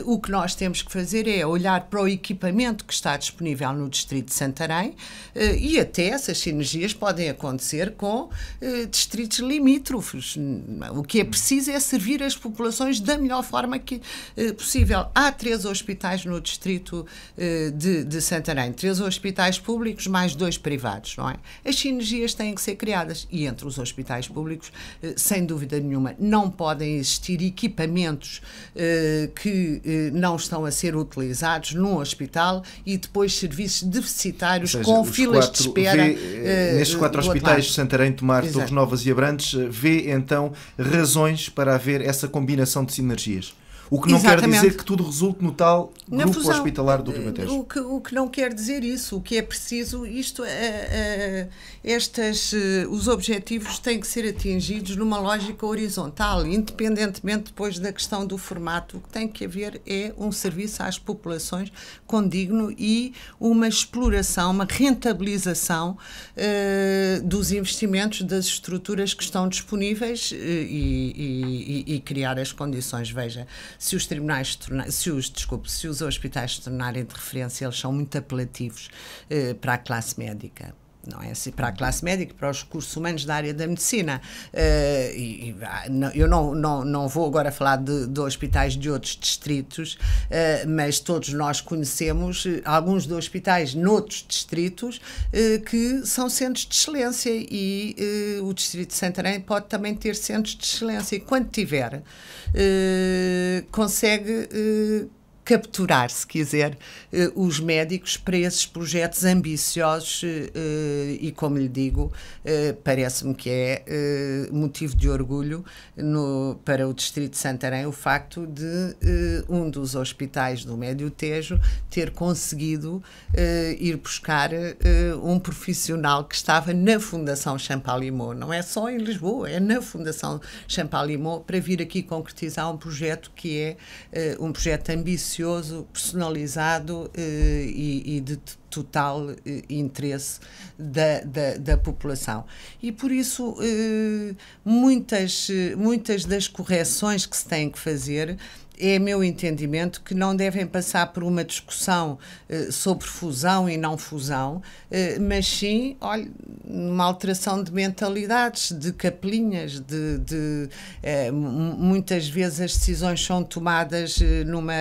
uh, o que nós temos que fazer é olhar para o equipamento que está disponível no Distrito de Santarém uh, e até essas sinergias podem acontecer com uh, distritos limítrofes. O que é preciso é servir as populações da melhor forma que, possível. Há três hospitais no Distrito de, de Santarém, três hospitais públicos mais dois privados, não é? As sinergias têm que ser criadas e entre os hospitais públicos, sem dúvida nenhuma nenhuma não podem existir equipamentos eh, que eh, não estão a ser utilizados num hospital e depois serviços deficitários seja, com filas quatro, eh, eh, de espera. Vê, nestes quatro hospitais, Atlanto. Santarém, Tomar, Exato. Torres Novas e Abrantes, eh, vê então razões para haver essa combinação de sinergias? O que não Exatamente. quer dizer que tudo resulte no tal Na grupo fusão, hospitalar do Ribatejo. Eh, o que, o que não quer dizer isso. O que é preciso, isto, é estas, os objetivos têm que ser atingidos numa lógica horizontal, independentemente depois da questão do formato. O que tem que haver é um serviço às populações condigno e uma exploração, uma rentabilização dos investimentos das estruturas que estão disponíveis e, e, e, e criar as condições. Veja, se os tribunais se os, desculpe, se os hospitais se tornarem de referência, eles são muito apelativos eh, para a classe médica não é assim para a classe médica, para os recursos humanos da área da medicina. Uh, e, e, ah, eu não, não, não vou agora falar de, de hospitais de outros distritos, uh, mas todos nós conhecemos eh, alguns de hospitais noutros distritos uh, que são centros de excelência e o Distrito de Santarém pode também ter centros de excelência. E quando tiver, consegue capturar, se quiser, eh, os médicos para esses projetos ambiciosos eh, e, como lhe digo, eh, parece-me que é motivo de orgulho no, para o Distrito de Santarém o facto de um dos hospitais do Médio Tejo ter conseguido ir buscar um profissional que estava na Fundação Champalimau. Não é só em Lisboa, é na Fundação Champalimau para vir aqui concretizar um projeto que é um projeto ambicioso minucioso, personalizado eh, e, e de total eh, interesse da, da, da, população. E por isso, eh, muitas, muitas das correções que se têm que fazer é meu entendimento que não devem passar por uma discussão eh, sobre fusão e não fusão, eh, mas sim, olha, uma alteração de mentalidades, de capelinhas, de, de eh, muitas vezes as decisões são tomadas numa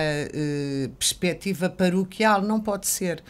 perspectiva paroquial, não pode ser.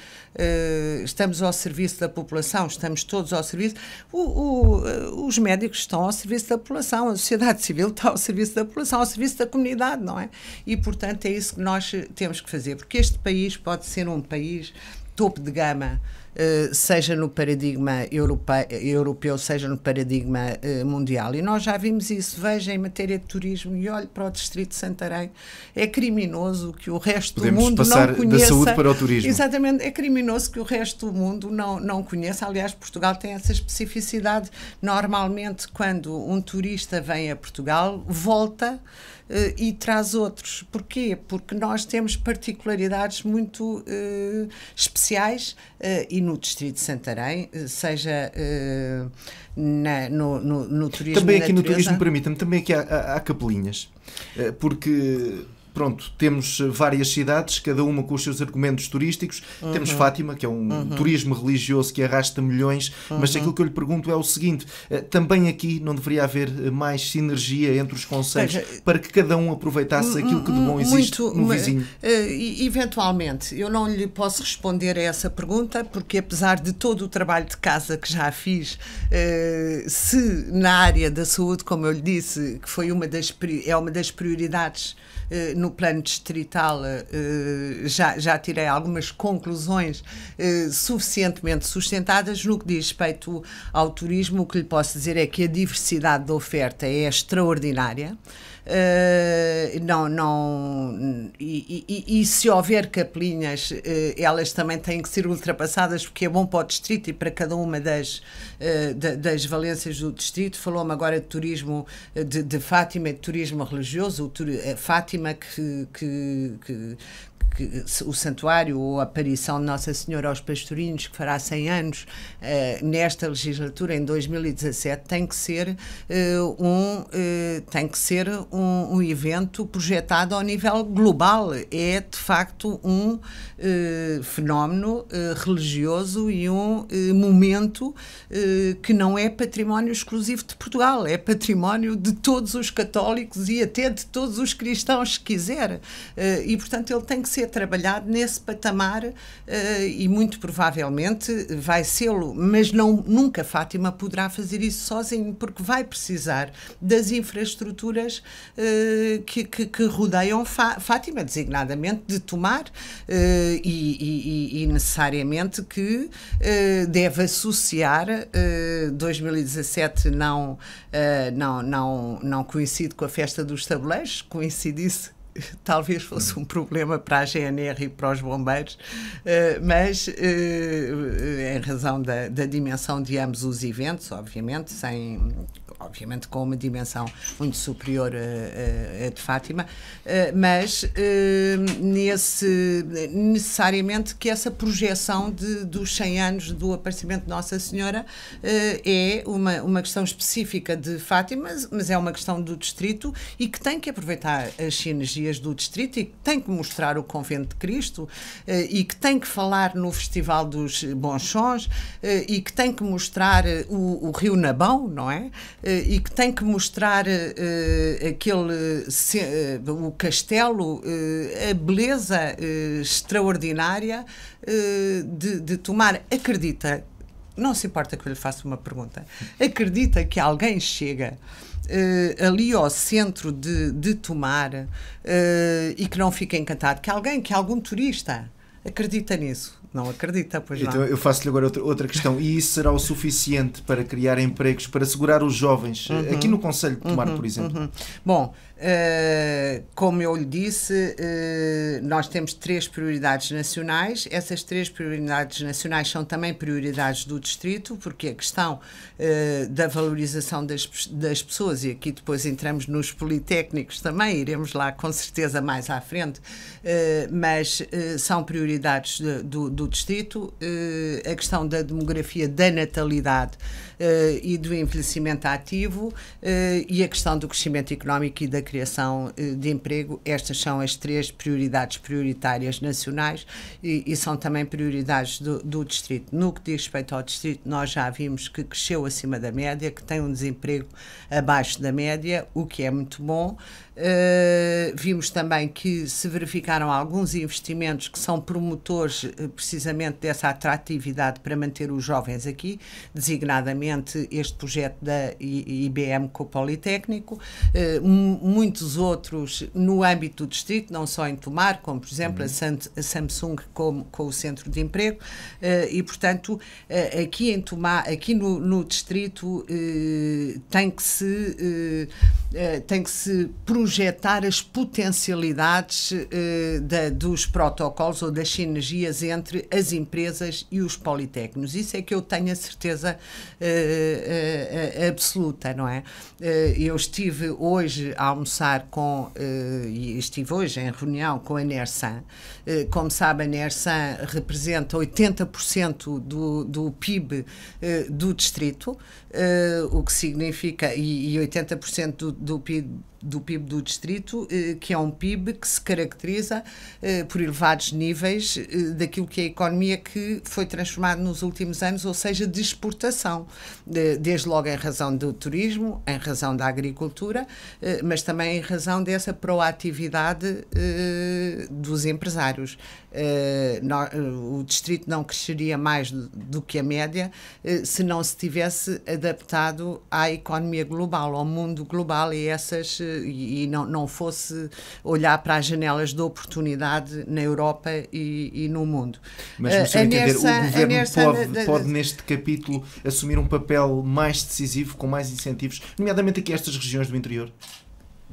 estamos ao serviço da população, estamos todos ao serviço. O, o, os médicos estão ao serviço da população, a sociedade civil está ao serviço da população, ao serviço da comunidade, não é? e, portanto, é isso que nós temos que fazer, porque este país pode ser um país topo de gama eh, seja no paradigma europeu, europeu seja no paradigma eh, mundial. E nós já vimos isso, veja, em matéria de turismo, e olhe para o Distrito de Santarém, é criminoso que o resto Podemos do mundo passar não conheça. da saúde para o turismo. Exatamente, é criminoso que o resto do mundo não, não conheça. Aliás, Portugal tem essa especificidade. Normalmente, quando um turista vem a Portugal, volta eh, e traz outros. Porquê? Porque nós temos particularidades muito uh, especiais uh, e no Distrito de Santarém, eh, seja uh, na, no, no, no, turismo. Também aqui natureza. no turismo, permita-me, também aqui há, há, há capelinhas, eh, porque pronto, temos eh, várias cidades, cada uma com os seus argumentos turísticos. Uhum. Temos Fátima, que é um uhum. turismo religioso que arrasta milhões, uhum. mas aquilo que eu lhe pergunto é o seguinte: eh, também aqui não deveria haver eh, mais sinergia entre os conselhos para que cada um aproveitasse aquilo que de bom existe muito, no vizinho? Eventualmente, eu não lhe posso responder a essa pergunta, porque apesar de todo o trabalho de casa que já fiz, se na área da saúde, como eu lhe disse, que foi uma das, é uma das prioridades eh, no plano distrital eh, eh, já, já tirei algumas conclusões suficientemente sustentadas. No que diz respeito ao turismo, o que lhe posso dizer é que a diversidade da oferta é extraordinária. Uh, não, não. E, e, e, se houver capelinhas, uh, eh, elas também têm que ser ultrapassadas, porque é bom para o distrito e para cada uma das, uh, eh, de, das valências do distrito. Falou-me agora de turismo de, de, Fátima, de turismo religioso, o tur Fátima que, que, que que, o santuário ou a aparição de Nossa Senhora aos Pastorinhos, que fará 100 anos uh, nesta legislatura, em 2017, tem que ser, uh, um, uh, tem que ser um, um, evento projetado ao nível global. É, de facto, um fenómeno religioso e um momento que não é património exclusivo de Portugal, é património de todos os católicos e até de todos os cristãos, se quiser. e, portanto, ele tem que que ser trabalhado nesse patamar uh, e muito provavelmente vai sê-lo, mas não, nunca Fátima poderá fazer isso sozinho, porque vai precisar das infraestruturas uh, que, que, que, rodeiam Fátima, designadamente de tomar eh, e, e, e, necessariamente que deve associar 2017 não, não, não, não coincide com a festa dos tabuleiros, coincide isso talvez fosse um problema para a GNR e para os bombeiros, eh, mas eh, eh, em razão da, da dimensão de ambos os eventos, obviamente, sem obviamente com uma dimensão muito superior à de Fátima, mas nesse, necessariamente que essa projeção de, dos 100 anos do aparecimento de Nossa Senhora é uma, uma questão específica de Fátima, mas é uma questão do distrito e que tem que aproveitar as sinergias freguesias do distrito e que tem que mostrar o Convento de Cristo eh, e que tem que falar no Festival dos Bons Sons eh, e que tem que mostrar eh, o, o Rio Nabão, não é? E que tem que mostrar aquele se, o castelo, a beleza extraordinária de, de tomar, acredita, não se importa que eu lhe faça uma pergunta, acredita que alguém chega uh, ali ao centro de, de Tomar uh, e que não fique encantado, que alguém, que algum turista acredita nisso. Não acredita, pois então, não. Então eu faço-lhe agora outra, outra questão. E isso será o suficiente para criar empregos, para segurar os jovens, eh, uhum. aqui no Conselho de Tomar, uhum, por exemplo? Uhum. Bom, uh, como eu lhe disse, uh, nós temos três prioridades nacionais. Essas três prioridades nacionais são também prioridades do Distrito, porque a é questão uh, da valorização das, das pessoas, e aqui depois entramos nos politécnicos também, iremos lá com certeza mais à frente, mas são prioridades de, do do distrito, eh, a questão da demografia da natalidade eh, e do envelhecimento ativo eh, e a questão do crescimento económico e da criação eh, de emprego. Estas são as três prioridades prioritárias nacionais e, e são também prioridades do, do Distrito. No que diz respeito ao Distrito, nós já vimos que cresceu acima da média, que tem um desemprego abaixo da média, o que é muito bom. Uh, vimos também que se verificaram alguns investimentos que são promotores precisamente dessa atratividade para manter os jovens aqui, designadamente nomeadamente este projeto da IBM com o Politécnico, eh, muitos outros no âmbito do distrito, não só em Tomar, como por exemplo uhum. a Samsung com, com o Centro de Emprego, eh, e portanto eh, aqui em Tomar, aqui no, no distrito tem que se tem que se projetar as potencialidades dos protocolos ou das sinergias entre as empresas e os politécnicos. Isso é que eu tenho a certeza eh, eh, absoluta, não é? Eh, eu estive hoje a almoçar com, e estive hoje em reunião com a Nersan. como sabe, a Nersan representa 80% do, do PIB do distrito, o que significa, e, e 80% do, do PIB do PIB do distrito, eh, que é um PIB que se caracteriza eh, por elevados níveis eh, daquilo que é a economia que foi transformada nos últimos anos, ou seja, de exportação, desde logo em razão do turismo, em razão da agricultura, mas também em razão dessa proatividade dos empresários. Eh, eh, o distrito não cresceria mais do, do que a média eh, se não se tivesse adaptado à economia global, ao mundo global e essas e, e não, não fosse olhar para as janelas de oportunidade na Europa e, e no mundo. Mas uh, entender, o governo pode, da, pode, neste capítulo assumir um papel mais decisivo, com mais incentivos, nomeadamente aqui estas regiões do interior?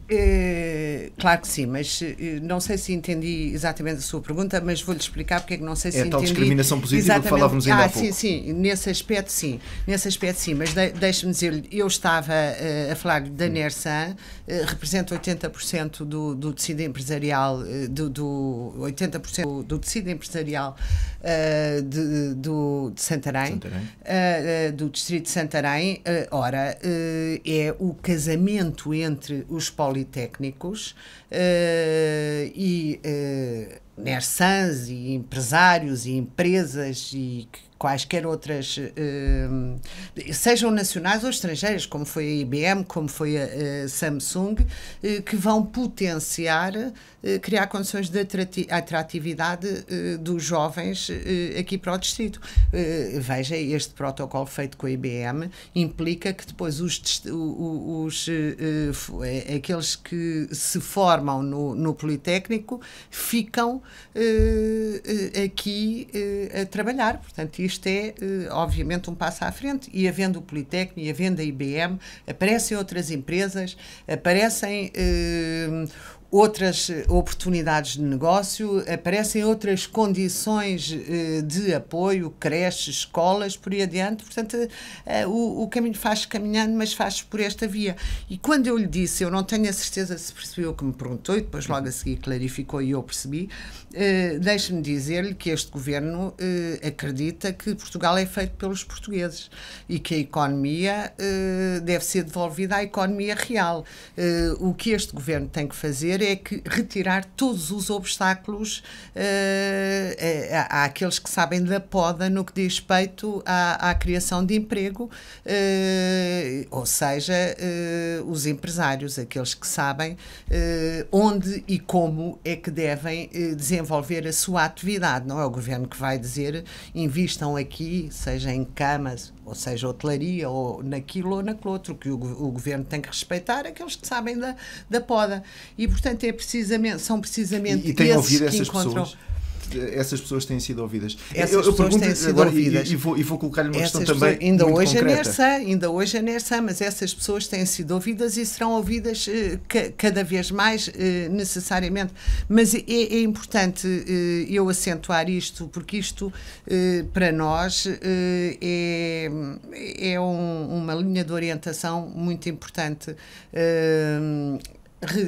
É, claro que sim, mas eh, não sei se entendi exatamente a sua pergunta, mas vou-lhe explicar porque é que não sei se é entendi. É a tal discriminação positiva exatamente. que falávamos ainda ah, há pouco. Sim, sim, nesse aspecto sim, nesse aspecto sim, mas de, deixe-me dizer-lhe, eu estava uh, a falar da hum. NERSAN, uh, representa 80% do, do tecido empresarial, do, do 80% do, tecido empresarial uh, de, do, de Santarém, Santarém. do distrito de Santarém, ora, é o casamento entre os polos politécnicos uh, e uh, Nersans e empresários e empresas e que quaisquer outras, eh, eh, sejam nacionais ou estrangeiras, como foi a IBM, como foi a, a Samsung, eh, que vão potenciar, eh, criar condições de atrati atratividade eh, dos jovens eh, aqui para o distrito. veja, este protocolo feito com a IBM implica que depois os, os, aqueles que se formam no, no Politécnico ficam aqui a trabalhar. Portanto, isto isto é, eh, obviamente, um passo à frente. E havendo o Politécnico, e havendo a IBM, aparecem outras empresas, aparecem eh, outras eh, oportunidades de negócio, aparecem outras condições eh, de apoio, creches, escolas, por aí adiante. Portanto, eh, o, caminho faz caminhando, mas faz por esta via. E quando eu lhe disse, eu não tenho a certeza se percebeu o que me perguntou, e depois logo a seguir clarificou e eu percebi, deixe-me dizer-lhe que este governo acredita que Portugal é feito pelos portugueses e que a economia deve ser devolvida à economia real. O que este governo tem que fazer é que retirar todos os obstáculos uh, eh, àqueles eh, que sabem da poda no que diz respeito à, à criação de emprego, uh, ou seja, uh, os empresários, aqueles que sabem onde e como é que devem desenvolver a sua atividade. Não é o governo que vai dizer invistam aqui, seja em camas, ou seja, hotelaria, ou naquilo ou naquilo outro, que o, o governo tem que respeitar é aqueles que sabem da, da poda. E, portanto, é precisamente, são precisamente e, e tem ouvido essas pessoas essas pessoas têm sido ouvidas. Essas eu, eu pessoas têm sido agora, ouvidas. E, e, vou, e vou colocar-lhe uma essas questão pessoas, também. Ainda hoje é concreta. a NERSA, ainda hoje a é NERSA, mas essas pessoas têm sido ouvidas e serão ouvidas eh, cada vez mais eh, necessariamente. Mas é, é importante eh, eu acentuar isto, porque isto para nós é, é um, uma linha de orientação muito importante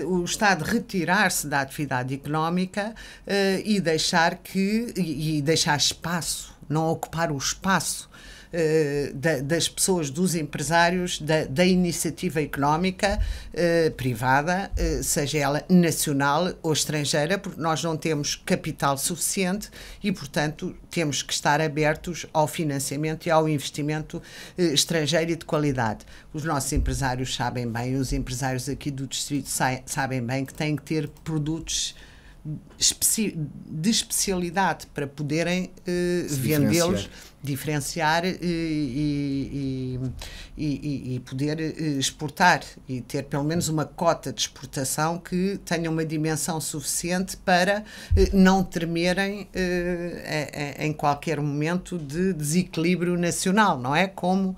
o Estado retirar-se da atividade económica uh, e deixar que e, e deixar espaço, não ocupar o espaço eh, da, das pessoas, dos empresários, da, da iniciativa económica eh, privada, eh, seja ela nacional ou estrangeira, porque nós não temos capital suficiente e, portanto, temos que estar abertos ao financiamento e ao investimento estrangeiro e de qualidade. Os nossos empresários sabem bem, os empresários aqui do Distrito sabem bem que têm que ter produtos de especialidade para poderem vendê-los diferenciar eh, e, e, e, e, poder eh, exportar e ter pelo menos uma cota de exportação que tenha uma dimensão suficiente para eh, não tremerem em qualquer momento de desequilíbrio nacional, não é? Como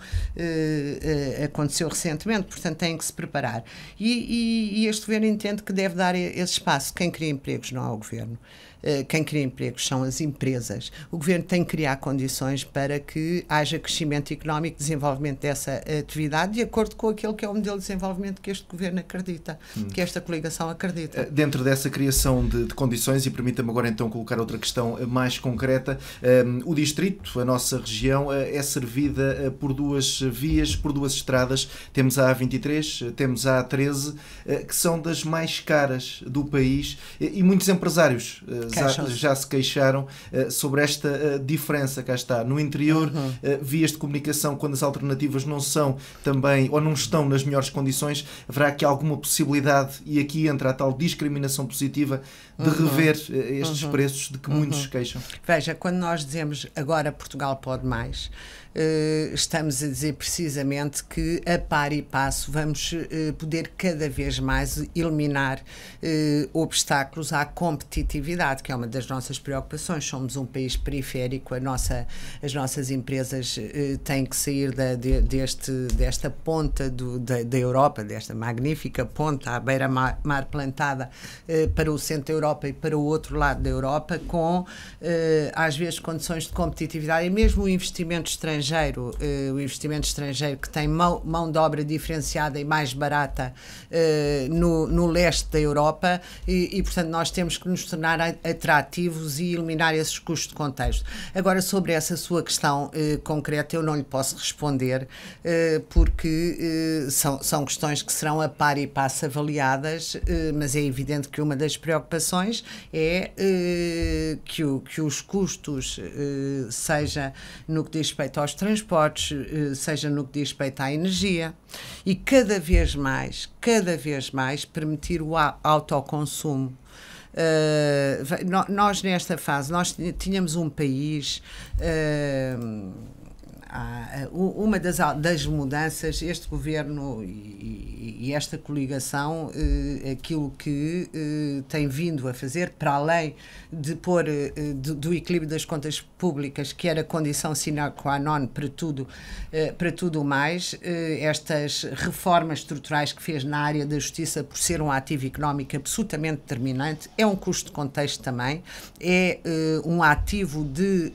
aconteceu recentemente, portanto têm que se preparar. E, este governo entende que deve dar esse espaço. Quem cria empregos não é o governo. Eh, quem cria empregos são as empresas. O governo tem que criar condições para que haja crescimento económico e desenvolvimento dessa atividade de acordo com aquele que é o modelo de desenvolvimento que este governo acredita, hum. que esta coligação acredita. Eh, dentro dessa criação de, de condições, e permita-me agora então colocar outra questão eh, mais concreta, um, ehm, o distrito, a nossa região, é servida por duas vias, por duas estradas. Temos a A23, temos a A13, que são das mais caras do país e muitos empresários já, já, se queixaram uh, sobre esta uh, diferença cá está. No interior, uhum. Eh, vias de comunicação, quando as alternativas não são também ou não estão nas melhores condições, haverá aqui alguma possibilidade, e aqui entra a tal discriminação positiva, de uhum. rever estes uhum. preços de que muitos uhum. queixam. Veja, quando nós dizemos agora Portugal pode mais. Eh, estamos a dizer precisamente que a par e passo vamos eh, poder cada vez mais eliminar eh, obstáculos à competitividade, que é uma das nossas preocupações. Somos um país periférico, nossa, as nossas empresas têm que sair da, de, deste, desta ponta do, da, da, Europa, desta magnífica ponta à beira-mar plantada para o centro da Europa e para o outro lado da Europa, com às vezes condições de competitividade e mesmo o investimento estrangeiro estrangeiro, eh, o investimento estrangeiro que tem mão, mão de obra diferenciada e mais barata eh, no, no leste da Europa e, e, portanto, nós temos que nos tornar atrativos e eliminar esses custos de contexto. Agora, sobre essa sua questão eh, concreta, eu não lhe posso responder porque são, são questões que serão a par e passo avaliadas, mas é evidente que uma das preocupações é que, o, que os custos, seja no que diz respeito aos aos transportes, eh, seja no que diz respeito à energia, e cada vez mais, cada vez mais, permitir o autoconsumo. Eh, nós nesta fase, nós tínhamos um país uh, há, eh, uma das, das, mudanças, este governo e, e esta coligação, eh, aquilo que eh, tem vindo a fazer, para além de pôr eh, do, do, equilíbrio das contas públicas, que era condição sine qua non para tudo, eh, para tudo mais, eh, estas reformas estruturais que fez na área da justiça, por ser um ativo económico absolutamente determinante, é um custo de contexto também, é um ativo de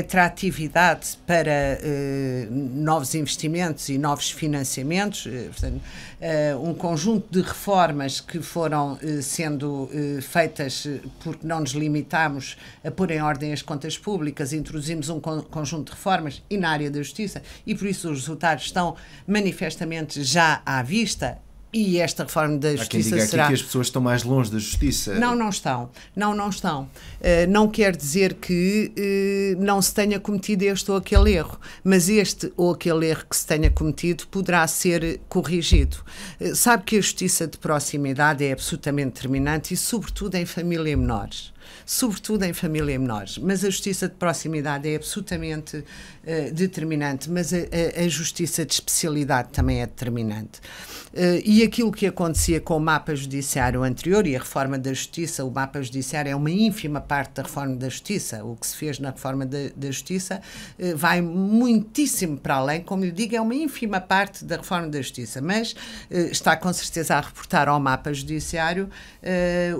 atratividade capacidade para eh, novos investimentos e novos financiamentos, eh, portanto, eh, um conjunto de reformas que foram sendo feitas porque não nos limitámos a pôr em ordem as contas públicas, introduzimos um conjunto de reformas e na área da justiça, e por isso os resultados estão manifestamente já à vista e esta reforma da justiça Há quem diga aqui que as pessoas estão mais longe da justiça. Não, não estão. Não, não estão. Uh, não quer dizer que uh, não se tenha cometido este ou aquele erro, mas este ou aquele erro que se tenha cometido poderá ser corrigido. Uh, sabe que a justiça de proximidade é absolutamente determinante e, sobretudo, em família e menores sobretudo em família menores. Mas a justiça de proximidade é absolutamente uh, determinante, mas a, a, justiça de especialidade também é determinante. Uh, e aquilo que acontecia com o mapa judiciário anterior e a reforma da justiça, o mapa judiciário é uma ínfima parte da reforma da justiça. O que se fez na reforma da, da justiça uh, vai muitíssimo para além, como lhe digo, é uma ínfima parte da reforma da justiça, mas está com certeza a reportar ao mapa judiciário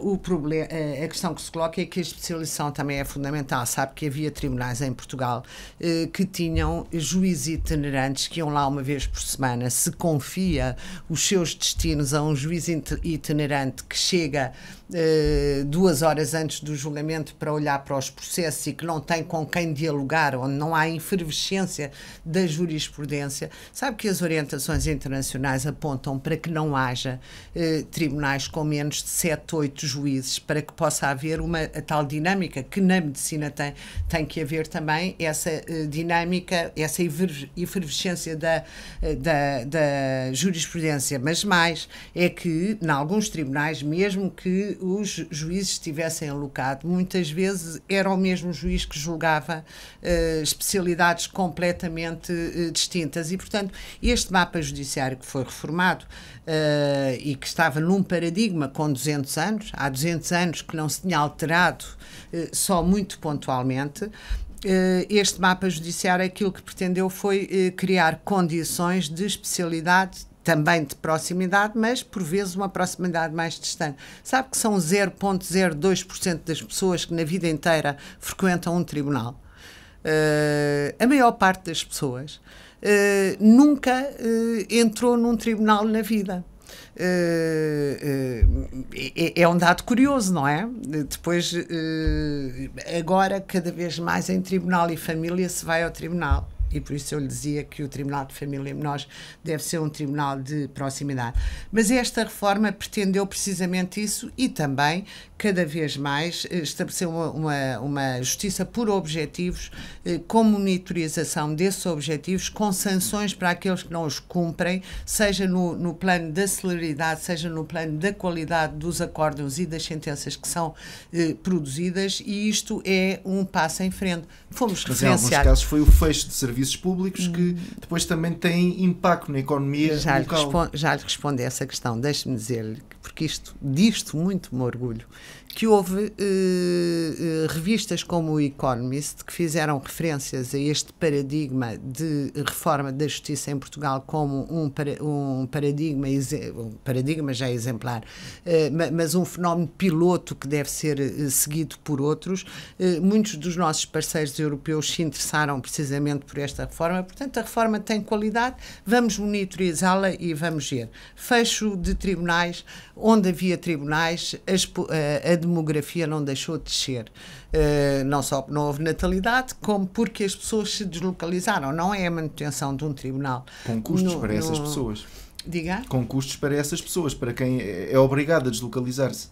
o problema, a questão que se coloca é que a especialização também é fundamental. Sabe que havia tribunais em Portugal eh, que tinham juízes itinerantes que iam lá uma vez por semana. Se confia os seus destinos a um juiz itinerante que chega eh, duas horas antes do julgamento para olhar para os processos e que não tem com quem dialogar, onde não há efervescência da jurisprudência, sabe que as orientações internacionais apontam para que não haja eh, tribunais com menos de 7, 8 juízes, para que possa haver uma tal dinâmica que na medicina tem, tem que haver também, essa eh, dinâmica, essa efervescência da, eh, da, da jurisprudência. Mas mais, é que, em alguns tribunais, mesmo que os juízes estivessem alocados. Muitas vezes era o mesmo juiz que julgava uh, especialidades completamente uh, distintas. E, portanto, este mapa judiciário que foi reformado uh, e que estava num paradigma com 200 anos, há 200 anos que não se tinha alterado, só muito pontualmente, este mapa judiciário, aquilo que pretendeu foi criar condições de especialidade também de proximidade, mas por vezes uma proximidade mais distante. Sabe que são 0,02% das pessoas que na vida inteira frequentam um tribunal? Uh, a maior parte das pessoas uh, nunca uh, entrou num tribunal na vida. É, é, um dado curioso, não é? Depois, agora, cada vez mais em tribunal e família se vai ao tribunal e por isso eu lhe dizia que o Tribunal de Família e Menores deve ser um tribunal de proximidade. Mas esta reforma pretendeu precisamente isso e também, cada vez mais, eh, estabelecer uma, uma, uma justiça por objetivos, eh, com monitorização desses objetivos, com sanções para aqueles que não os cumprem, seja no, no plano da celeridade, seja no plano da qualidade dos acordos e das sentenças que são eh, produzidas, e isto é um passo em frente. Fomos Mas Em alguns casos foi o fecho de serviço serviços públicos hum. que depois também têm impacto na economia já local. Lhe já lhe respondi essa questão. Deixe-me dizer-lhe, porque isto, disto muito me orgulho, que houve eh, eh, revistas como o Economist que fizeram referências a este paradigma de reforma da justiça em Portugal como um, para, um, paradigma, um paradigma já exemplar, eh, mas um fenómeno piloto que deve ser seguido por outros. muitos dos nossos parceiros europeus se interessaram precisamente por esta reforma, portanto, a reforma tem qualidade, vamos monitorizá-la e vamos ver. Fecho de tribunais, onde havia tribunais, a demografia não deixou de descer. Uh, não só não houve natalidade, como porque as pessoas se deslocalizaram. Não é a manutenção de um tribunal. Com custos no, para no... essas pessoas. Diga? Com custos para essas pessoas, para quem é obrigado a deslocalizar-se.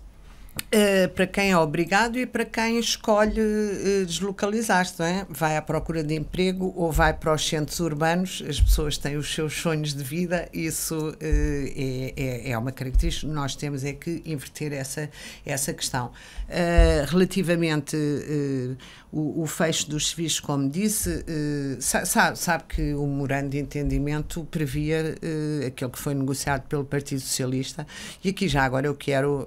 Uh, para quem é obrigado e para quem escolhe uh, deslocalizar-se, é? Vai à procura de emprego ou vai para os centros urbanos, as pessoas têm os seus sonhos de vida, isso uh, é, é, uma característica, nós temos é que inverter essa, essa questão. relativamente o, o, fecho dos serviços, como disse, sabe, sabe, que o morando de entendimento previa aquilo que foi negociado pelo Partido Socialista e aqui já agora eu quero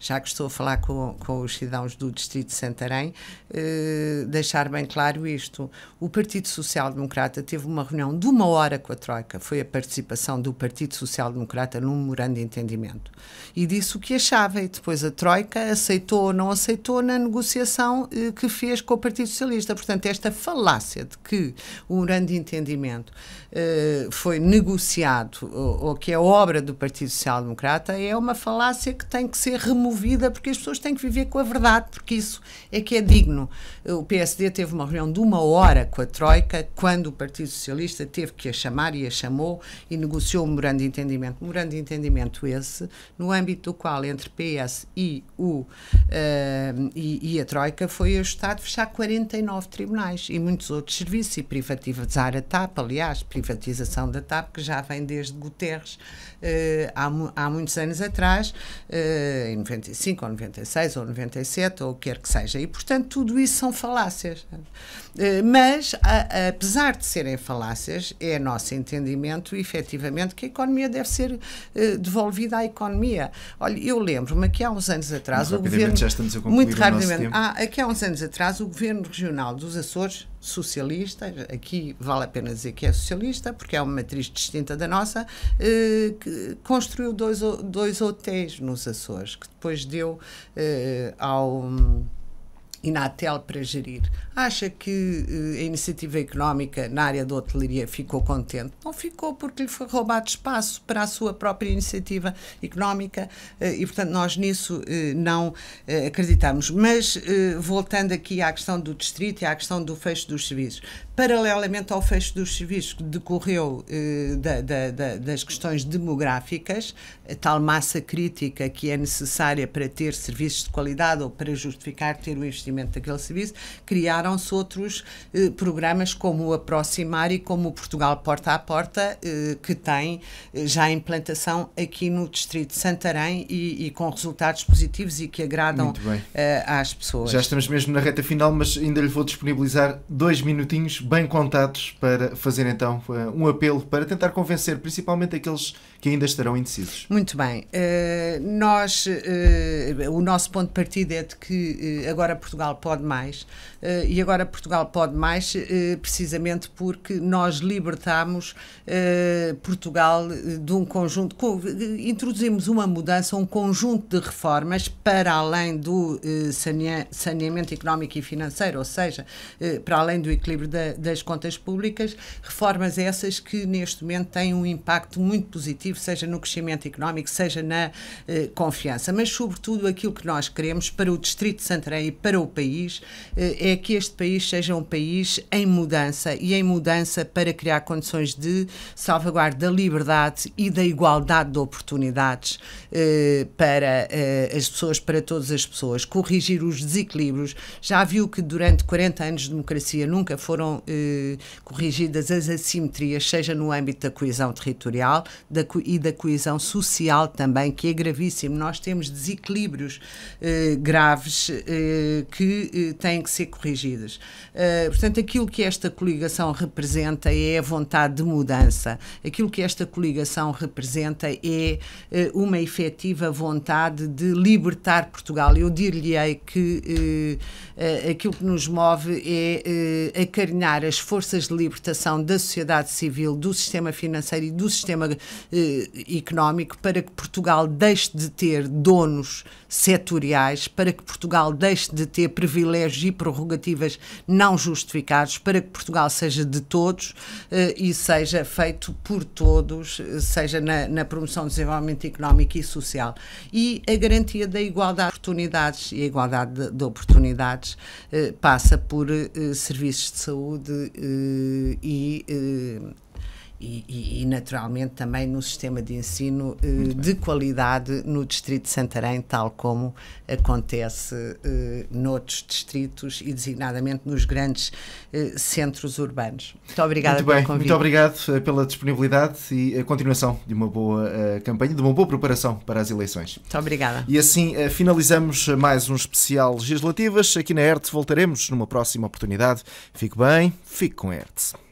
já já que estou a falar com, com os cidadãos do Distrito de Santarém, eh, deixar bem claro isto. O Partido Social Democrata teve uma reunião de uma hora com a Troika, foi a participação do Partido Social Democrata num morando de entendimento, e disse o que achava, e depois a Troika aceitou ou não aceitou na negociação eh, que fez com o Partido Socialista. Portanto, esta falácia de que o morando de entendimento eh, foi negociado ou que é obra do Partido Social Democrata é uma falácia que tem que ser removida ouvida, porque as pessoas têm que viver com a verdade, porque isso é que é digno. O PSD teve uma reunião de uma hora com a Troika, quando o Partido Socialista teve que a chamar e a chamou e negociou um morando de entendimento. Morando de entendimento esse, no âmbito do qual entre PS e, o, uh, eh, e, e, a Troika foi ajustado fechar 49 tribunais e muitos outros serviços e privatizar a TAP, aliás, privatização da TAP, que já vem desde Guterres uh, há, há muitos anos atrás, uh, em 90 95 ou 96 ou 97 ou o que quer que seja. E, portanto, tudo isso são falácias. Eh, mas, a, a, apesar de serem falácias, é nosso entendimento, efetivamente, que a economia deve ser uh, devolvida à economia. Olha, eu lembro-me que há uns anos atrás muito o governo. Já estamos a concluir muito rapidamente. Há, aqui há uns anos atrás, o governo regional dos Açores, socialista, aqui vale a pena dizer que é socialista, porque é uma matriz distinta da nossa, uh, que construiu dois, dois hotéis nos Açores, que depois deu uh, ao Inatel para gerir. Acha que uh, a iniciativa económica na área da hotelaria ficou contente? Não ficou porque lhe foi roubado espaço para a sua própria iniciativa económica uh, e, portanto, nós nisso uh, não acreditamos. Mas, voltando aqui à questão do distrito e à questão do fecho dos serviços, paralelamente ao fecho dos serviços que decorreu da, da, da, das questões demográficas, a tal massa crítica que é necessária para ter serviços de qualidade ou para justificar ter um investimento funcionamento daquele serviço, criaram-se outros eh, programas como o Aproximar e como o Portugal Porta a Porta, eh, que tem eh, já implantação aqui no Distrito de Santarém e, e com resultados positivos e que agradam eh, às pessoas. Já estamos mesmo na reta final, mas ainda lhe vou disponibilizar dois minutinhos bem contados para fazer então eh, um apelo para tentar convencer principalmente aqueles que ainda estarão indecisos. Muito bem. Eh, nós, o nosso ponto de partida é de que agora Portugal Portugal Pode Mais. Eh, e agora Portugal Pode Mais, eh, precisamente porque nós libertamos eh, Portugal de um conjunto, introduzimos uma mudança, um conjunto de reformas para além do saneamento económico e financeiro, ou seja, para além do equilíbrio da, das contas públicas, reformas essas que neste momento têm um impacto muito positivo, seja no crescimento económico, seja na confiança, mas sobretudo aquilo que nós queremos para o Distrito de Santarém e para o o país eh, é que este país seja um país em mudança e em mudança para criar condições de salvaguarda da liberdade e da igualdade de oportunidades eh, para eh, as pessoas, para todas as pessoas, corrigir os desequilíbrios. Já viu que durante 40 anos de democracia nunca foram corrigidas as assimetrias, seja no âmbito da coesão territorial e da coesão social também, que é gravíssimo. Nós temos desequilíbrios graves que que eh, têm que ser corrigidas. Eh, portanto, aquilo que esta coligação representa é a vontade de mudança. Aquilo que esta coligação representa é eh, uma efetiva vontade de libertar Portugal. Eu dir-lhe-ei que aquilo que nos move é acarinhar as forças de libertação da sociedade civil, do sistema financeiro e do sistema económico para que Portugal deixe de ter donos setoriais para que Portugal deixe de ter privilégios e prerrogativas não justificados, para que Portugal seja de todos eh, e seja feito por todos, eh, seja na, na promoção do desenvolvimento económico e social. E a garantia da igualdade de oportunidades e a igualdade de, de oportunidades eh, passa por serviços de saúde e e, e, e, naturalmente também no sistema de ensino eh, de qualidade no Distrito de Santarém, tal como acontece eh, noutros distritos e designadamente nos grandes eh, centros urbanos. Muito obrigada muito bem, pelo convite. Muito obrigado eh, pela disponibilidade e a continuação de uma boa uh, campanha, de uma boa preparação para as eleições. Muito obrigada. E assim uh, finalizamos mais um especial Legislativas. Aqui na ERTE voltaremos numa próxima oportunidade. Fique bem, fique com a ERTE.